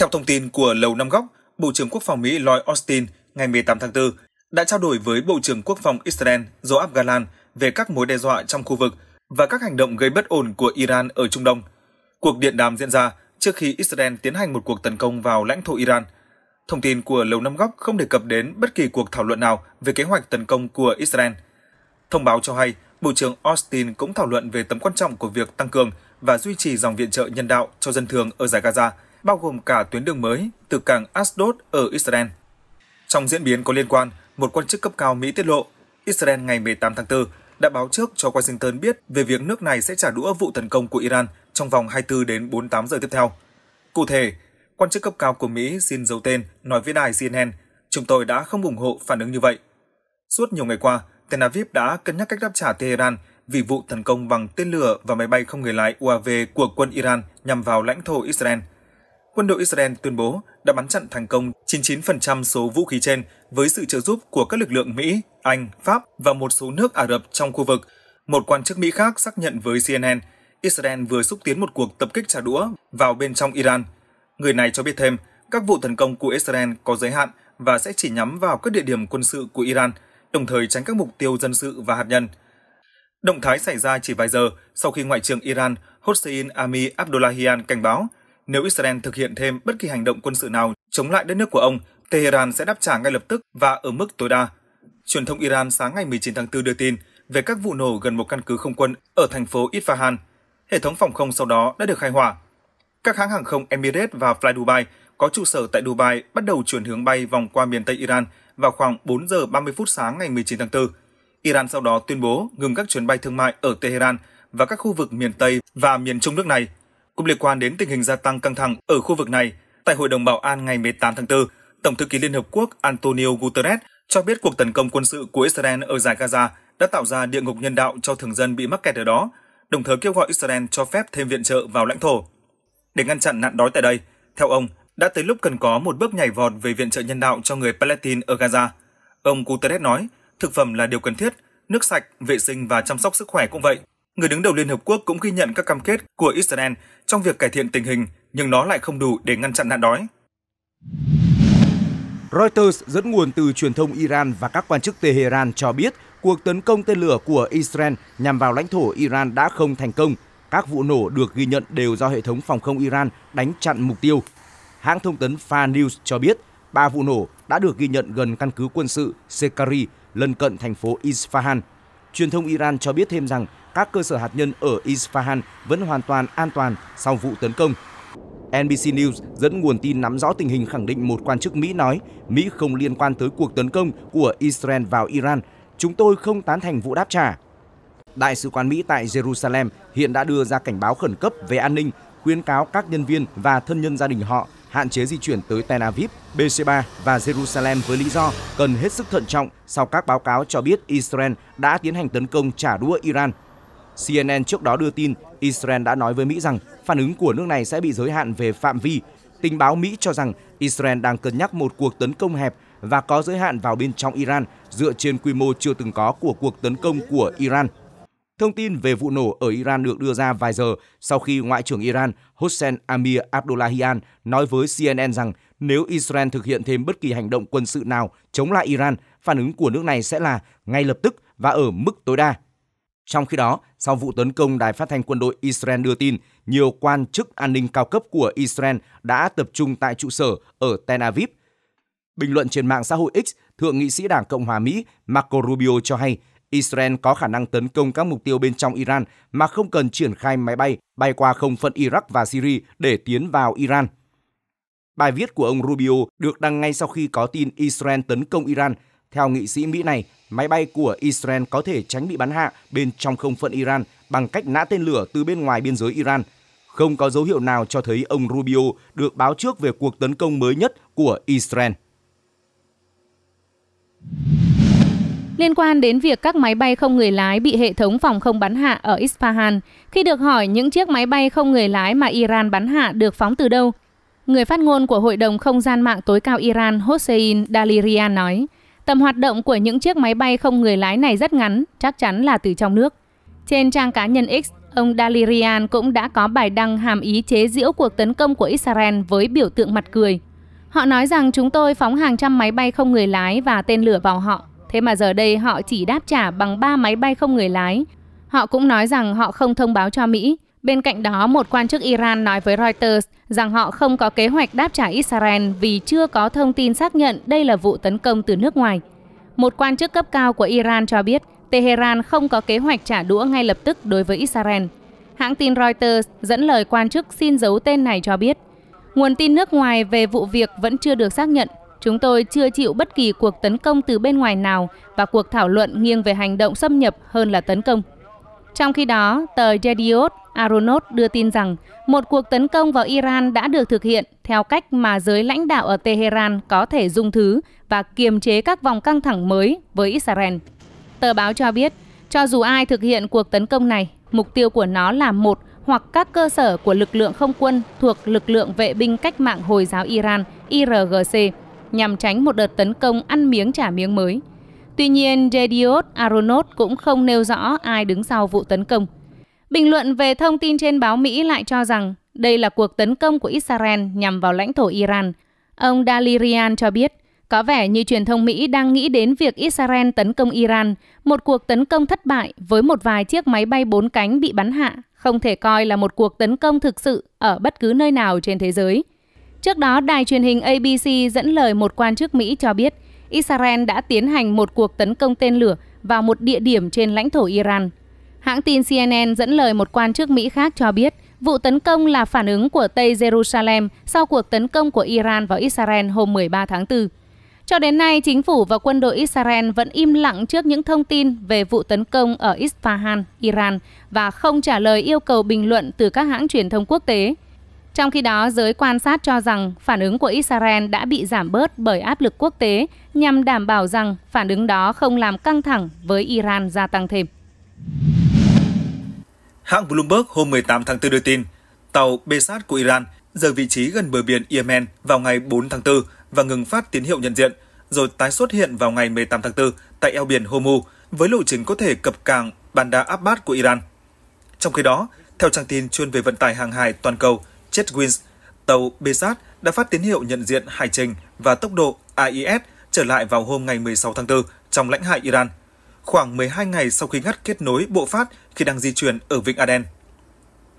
S4: Theo thông tin của Lầu Năm Góc, Bộ trưởng Quốc phòng Mỹ Lloyd Austin ngày 18 tháng 4 đã trao đổi với Bộ trưởng Quốc phòng Israel Joab Galan về các mối đe dọa trong khu vực và các hành động gây bất ổn của Iran ở Trung Đông. Cuộc điện đàm diễn ra trước khi Israel tiến hành một cuộc tấn công vào lãnh thổ Iran. Thông tin của Lầu Năm Góc không đề cập đến bất kỳ cuộc thảo luận nào về kế hoạch tấn công của Israel. Thông báo cho hay, Bộ trưởng Austin cũng thảo luận về tầm quan trọng của việc tăng cường và duy trì dòng viện trợ nhân đạo cho dân thường ở giải Gaza, bao gồm cả tuyến đường mới từ cảng Ashdod ở Israel. Trong diễn biến có liên quan, một quan chức cấp cao Mỹ tiết lộ, Israel ngày 18 tháng 4 đã báo trước cho Washington biết về việc nước này sẽ trả đũa vụ tấn công của Iran trong vòng 24 đến 48 giờ tiếp theo. Cụ thể, quan chức cấp cao của Mỹ xin giấu tên nói với đài CNN, chúng tôi đã không ủng hộ phản ứng như vậy. Suốt nhiều ngày qua, Tel Aviv đã cân nhắc cách đáp trả Tehran vì vụ tấn công bằng tên lửa và máy bay không người lái UAV của quân Iran nhằm vào lãnh thổ Israel – quân đội Israel tuyên bố đã bắn chặn thành công 99% số vũ khí trên với sự trợ giúp của các lực lượng Mỹ, Anh, Pháp và một số nước Ả Rập trong khu vực. Một quan chức Mỹ khác xác nhận với CNN, Israel vừa xúc tiến một cuộc tập kích trả đũa vào bên trong Iran. Người này cho biết thêm, các vụ tấn công của Israel có giới hạn và sẽ chỉ nhắm vào các địa điểm quân sự của Iran, đồng thời tránh các mục tiêu dân sự và hạt nhân. Động thái xảy ra chỉ vài giờ sau khi Ngoại trưởng Iran Hossein Ami Abdullahian cảnh báo – nếu Israel thực hiện thêm bất kỳ hành động quân sự nào chống lại đất nước của ông, Tehran sẽ đáp trả ngay lập tức và ở mức tối đa. Truyền thông Iran sáng ngày 19 tháng 4 đưa tin về các vụ nổ gần một căn cứ không quân ở thành phố Isfahan. Hệ thống phòng không sau đó đã được khai hỏa. Các hãng hàng không Emirates và Fly Dubai có trụ sở tại Dubai bắt đầu chuyển hướng bay vòng qua miền Tây Iran vào khoảng 4 giờ 30 phút sáng ngày 19 tháng 4. Iran sau đó tuyên bố ngừng các chuyến bay thương mại ở Tehran và các khu vực miền Tây và miền Trung nước này cũng liên quan đến tình hình gia tăng căng thẳng ở khu vực này. Tại Hội đồng Bảo an ngày 18 tháng 4, Tổng thư ký Liên Hợp Quốc Antonio Guterres cho biết cuộc tấn công quân sự của Israel ở giải Gaza đã tạo ra địa ngục nhân đạo cho thường dân bị mắc kẹt ở đó, đồng thời kêu gọi Israel cho phép thêm viện trợ vào lãnh thổ. Để ngăn chặn nạn đói tại đây, theo ông, đã tới lúc cần có một bước nhảy vọt về viện trợ nhân đạo cho người Palestine ở Gaza. Ông Guterres nói, thực phẩm là điều cần thiết, nước sạch, vệ sinh và chăm sóc sức khỏe cũng vậy. Người đứng đầu Liên Hợp Quốc cũng ghi nhận các cam kết của Israel trong việc cải thiện tình hình, nhưng nó lại không đủ để ngăn chặn nạn đói.
S1: Reuters dẫn nguồn từ truyền thông Iran và các quan chức Tehran cho biết cuộc tấn công tên lửa của Israel nhằm vào lãnh thổ Iran đã không thành công. Các vụ nổ được ghi nhận đều do hệ thống phòng không Iran đánh chặn mục tiêu. Hãng thông tấn Fa News cho biết ba vụ nổ đã được ghi nhận gần căn cứ quân sự Sekari lân cận thành phố Isfahan Truyền thông Iran cho biết thêm rằng các cơ sở hạt nhân ở Isfahan vẫn hoàn toàn an toàn sau vụ tấn công. NBC News dẫn nguồn tin nắm rõ tình hình khẳng định một quan chức Mỹ nói Mỹ không liên quan tới cuộc tấn công của Israel vào Iran. Chúng tôi không tán thành vụ đáp trả. Đại sứ quán Mỹ tại Jerusalem hiện đã đưa ra cảnh báo khẩn cấp về an ninh, khuyến cáo các nhân viên và thân nhân gia đình họ hạn chế di chuyển tới Tel Aviv, BC3 và Jerusalem với lý do cần hết sức thận trọng sau các báo cáo cho biết Israel đã tiến hành tấn công trả đũa Iran. CNN trước đó đưa tin Israel đã nói với Mỹ rằng phản ứng của nước này sẽ bị giới hạn về phạm vi. Tình báo Mỹ cho rằng Israel đang cân nhắc một cuộc tấn công hẹp và có giới hạn vào bên trong Iran dựa trên quy mô chưa từng có của cuộc tấn công của Iran – Thông tin về vụ nổ ở Iran được đưa ra vài giờ sau khi Ngoại trưởng Iran Hossein Amir Abdullahian nói với CNN rằng nếu Israel thực hiện thêm bất kỳ hành động quân sự nào chống lại Iran, phản ứng của nước này sẽ là ngay lập tức và ở mức tối đa. Trong khi đó, sau vụ tấn công đài phát thanh quân đội Israel đưa tin, nhiều quan chức an ninh cao cấp của Israel đã tập trung tại trụ sở ở Tel Aviv. Bình luận trên mạng xã hội X, Thượng nghị sĩ Đảng Cộng hòa Mỹ Marco Rubio cho hay Israel có khả năng tấn công các mục tiêu bên trong Iran mà không cần triển khai máy bay bay qua không phận Iraq và Syria để tiến vào Iran. Bài viết của ông Rubio được đăng ngay sau khi có tin Israel tấn công Iran. Theo nghị sĩ Mỹ này, máy bay của Israel có thể tránh bị bắn hạ bên trong không phận Iran bằng cách nã tên lửa từ bên ngoài biên giới Iran. Không có dấu hiệu nào cho thấy ông Rubio được báo trước về cuộc tấn công mới nhất của Israel.
S5: Liên quan đến việc các máy bay không người lái bị hệ thống phòng không bắn hạ ở Isfahan, khi được hỏi những chiếc máy bay không người lái mà Iran bắn hạ được phóng từ đâu, người phát ngôn của Hội đồng Không gian mạng tối cao Iran Hossein Dalirian nói, tầm hoạt động của những chiếc máy bay không người lái này rất ngắn, chắc chắn là từ trong nước. Trên trang cá nhân X, ông Dalirian cũng đã có bài đăng hàm ý chế giễu cuộc tấn công của Israel với biểu tượng mặt cười. Họ nói rằng chúng tôi phóng hàng trăm máy bay không người lái và tên lửa vào họ, Thế mà giờ đây họ chỉ đáp trả bằng 3 máy bay không người lái. Họ cũng nói rằng họ không thông báo cho Mỹ. Bên cạnh đó, một quan chức Iran nói với Reuters rằng họ không có kế hoạch đáp trả Israel vì chưa có thông tin xác nhận đây là vụ tấn công từ nước ngoài. Một quan chức cấp cao của Iran cho biết Tehran không có kế hoạch trả đũa ngay lập tức đối với Israel. Hãng tin Reuters dẫn lời quan chức xin giấu tên này cho biết, nguồn tin nước ngoài về vụ việc vẫn chưa được xác nhận Chúng tôi chưa chịu bất kỳ cuộc tấn công từ bên ngoài nào và cuộc thảo luận nghiêng về hành động xâm nhập hơn là tấn công. Trong khi đó, tờ Jediot Aronot đưa tin rằng một cuộc tấn công vào Iran đã được thực hiện theo cách mà giới lãnh đạo ở Tehran có thể dung thứ và kiềm chế các vòng căng thẳng mới với Israel. Tờ báo cho biết, cho dù ai thực hiện cuộc tấn công này, mục tiêu của nó là một hoặc các cơ sở của lực lượng không quân thuộc lực lượng vệ binh cách mạng Hồi giáo Iran, IRGC, nhằm tránh một đợt tấn công ăn miếng trả miếng mới. Tuy nhiên, Jediot Aronot cũng không nêu rõ ai đứng sau vụ tấn công. Bình luận về thông tin trên báo Mỹ lại cho rằng đây là cuộc tấn công của Israel nhằm vào lãnh thổ Iran. Ông Dalirian cho biết, có vẻ như truyền thông Mỹ đang nghĩ đến việc Israel tấn công Iran, một cuộc tấn công thất bại với một vài chiếc máy bay bốn cánh bị bắn hạ, không thể coi là một cuộc tấn công thực sự ở bất cứ nơi nào trên thế giới. Trước đó, đài truyền hình ABC dẫn lời một quan chức Mỹ cho biết Israel đã tiến hành một cuộc tấn công tên lửa vào một địa điểm trên lãnh thổ Iran. Hãng tin CNN dẫn lời một quan chức Mỹ khác cho biết vụ tấn công là phản ứng của Tây Jerusalem sau cuộc tấn công của Iran vào Israel hôm 13 tháng 4. Cho đến nay, chính phủ và quân đội Israel vẫn im lặng trước những thông tin về vụ tấn công ở Isfahan, Iran và không trả lời yêu cầu bình luận từ các hãng truyền thông quốc tế. Trong khi đó, giới quan sát cho rằng phản ứng của Israel đã bị giảm bớt bởi áp lực quốc tế nhằm đảm bảo rằng phản ứng đó không làm căng thẳng với Iran gia tăng thêm.
S4: Hãng Bloomberg hôm 18 tháng 4 đưa tin, tàu Besat của Iran rời vị trí gần bờ biển Yemen vào ngày 4 tháng 4 và ngừng phát tín hiệu nhận diện, rồi tái xuất hiện vào ngày 18 tháng 4 tại eo biển Hormuz với lộ trình có thể cập cảng Bandar Abbas của Iran. Trong khi đó, theo trang tin chuyên về vận tải hàng hải toàn cầu, Chetwins, tàu Besat đã phát tín hiệu nhận diện hải trình và tốc độ AIS trở lại vào hôm ngày 16 tháng 4 trong lãnh hải Iran, khoảng 12 ngày sau khi ngắt kết nối bộ phát khi đang di chuyển ở Vịnh Aden.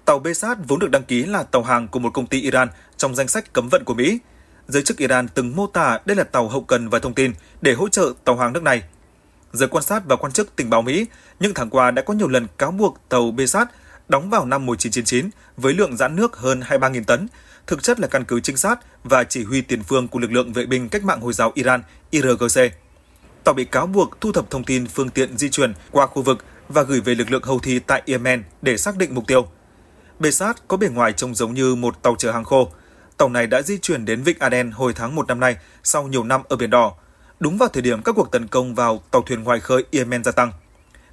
S4: Tàu Besat vốn được đăng ký là tàu hàng của một công ty Iran trong danh sách cấm vận của Mỹ. Giới chức Iran từng mô tả đây là tàu hậu cần và thông tin để hỗ trợ tàu hàng nước này. Giới quan sát và quan chức tình báo Mỹ những tháng qua đã có nhiều lần cáo buộc tàu Besat đóng vào năm 1999 với lượng giãn nước hơn 23.000 tấn, thực chất là căn cứ trinh sát và chỉ huy tiền phương của lực lượng vệ binh cách mạng Hồi giáo Iran IRGC. Tàu bị cáo buộc thu thập thông tin phương tiện di chuyển qua khu vực và gửi về lực lượng Houthi tại Yemen để xác định mục tiêu. Bề sát có bề ngoài trông giống như một tàu chở hàng khô. Tàu này đã di chuyển đến Vịnh Aden hồi tháng 1 năm nay sau nhiều năm ở Biển Đỏ, đúng vào thời điểm các cuộc tấn công vào tàu thuyền ngoài khơi Yemen gia tăng.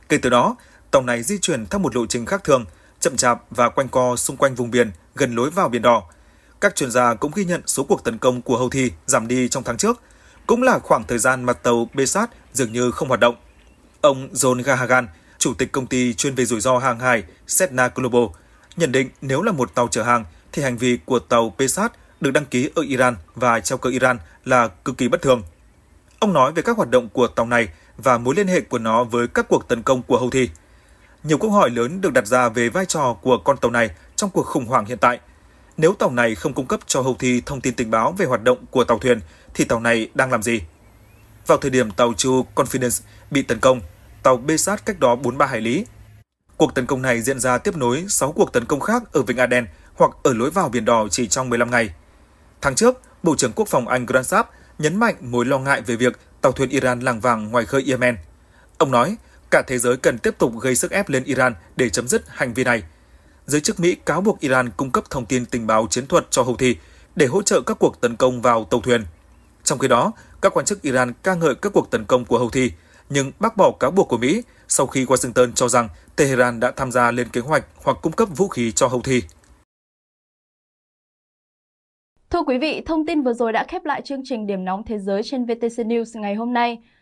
S4: Kể từ đó, tàu này di chuyển theo một lộ trình khác thường – chậm chạp và quanh co xung quanh vùng biển gần lối vào Biển Đỏ. Các chuyên gia cũng ghi nhận số cuộc tấn công của Houthi giảm đi trong tháng trước, cũng là khoảng thời gian mà tàu Besat dường như không hoạt động. Ông John Gahagan, chủ tịch công ty chuyên về rủi ro hàng hải Sedna Global, nhận định nếu là một tàu chở hàng thì hành vi của tàu Pesat được đăng ký ở Iran và treo cờ Iran là cực kỳ bất thường. Ông nói về các hoạt động của tàu này và mối liên hệ của nó với các cuộc tấn công của Houthi. Nhiều câu hỏi lớn được đặt ra về vai trò của con tàu này trong cuộc khủng hoảng hiện tại. Nếu tàu này không cung cấp cho thi thông tin tình báo về hoạt động của tàu thuyền, thì tàu này đang làm gì? Vào thời điểm tàu Chu Confidence bị tấn công, tàu Besat cách đó 43 hải lý. Cuộc tấn công này diễn ra tiếp nối 6 cuộc tấn công khác ở Vịnh Aden hoặc ở lối vào Biển Đỏ chỉ trong 15 ngày. Tháng trước, Bộ trưởng Quốc phòng Anh Grant Saab nhấn mạnh mối lo ngại về việc tàu thuyền Iran làng vàng ngoài khơi Yemen. Ông nói, cả thế giới cần tiếp tục gây sức ép lên Iran để chấm dứt hành vi này. Giới chức Mỹ cáo buộc Iran cung cấp thông tin tình báo chiến thuật cho Houthi để hỗ trợ các cuộc tấn công vào tàu thuyền. Trong khi đó, các quan chức Iran ca ngợi các cuộc tấn công của Houthi, nhưng bác bỏ cáo buộc của Mỹ sau khi Washington cho rằng Tehran đã tham gia lên kế hoạch hoặc cung cấp vũ khí cho Houthi.
S2: Thưa quý vị, thông tin vừa rồi đã khép lại chương trình Điểm nóng thế giới trên VTC News ngày hôm nay.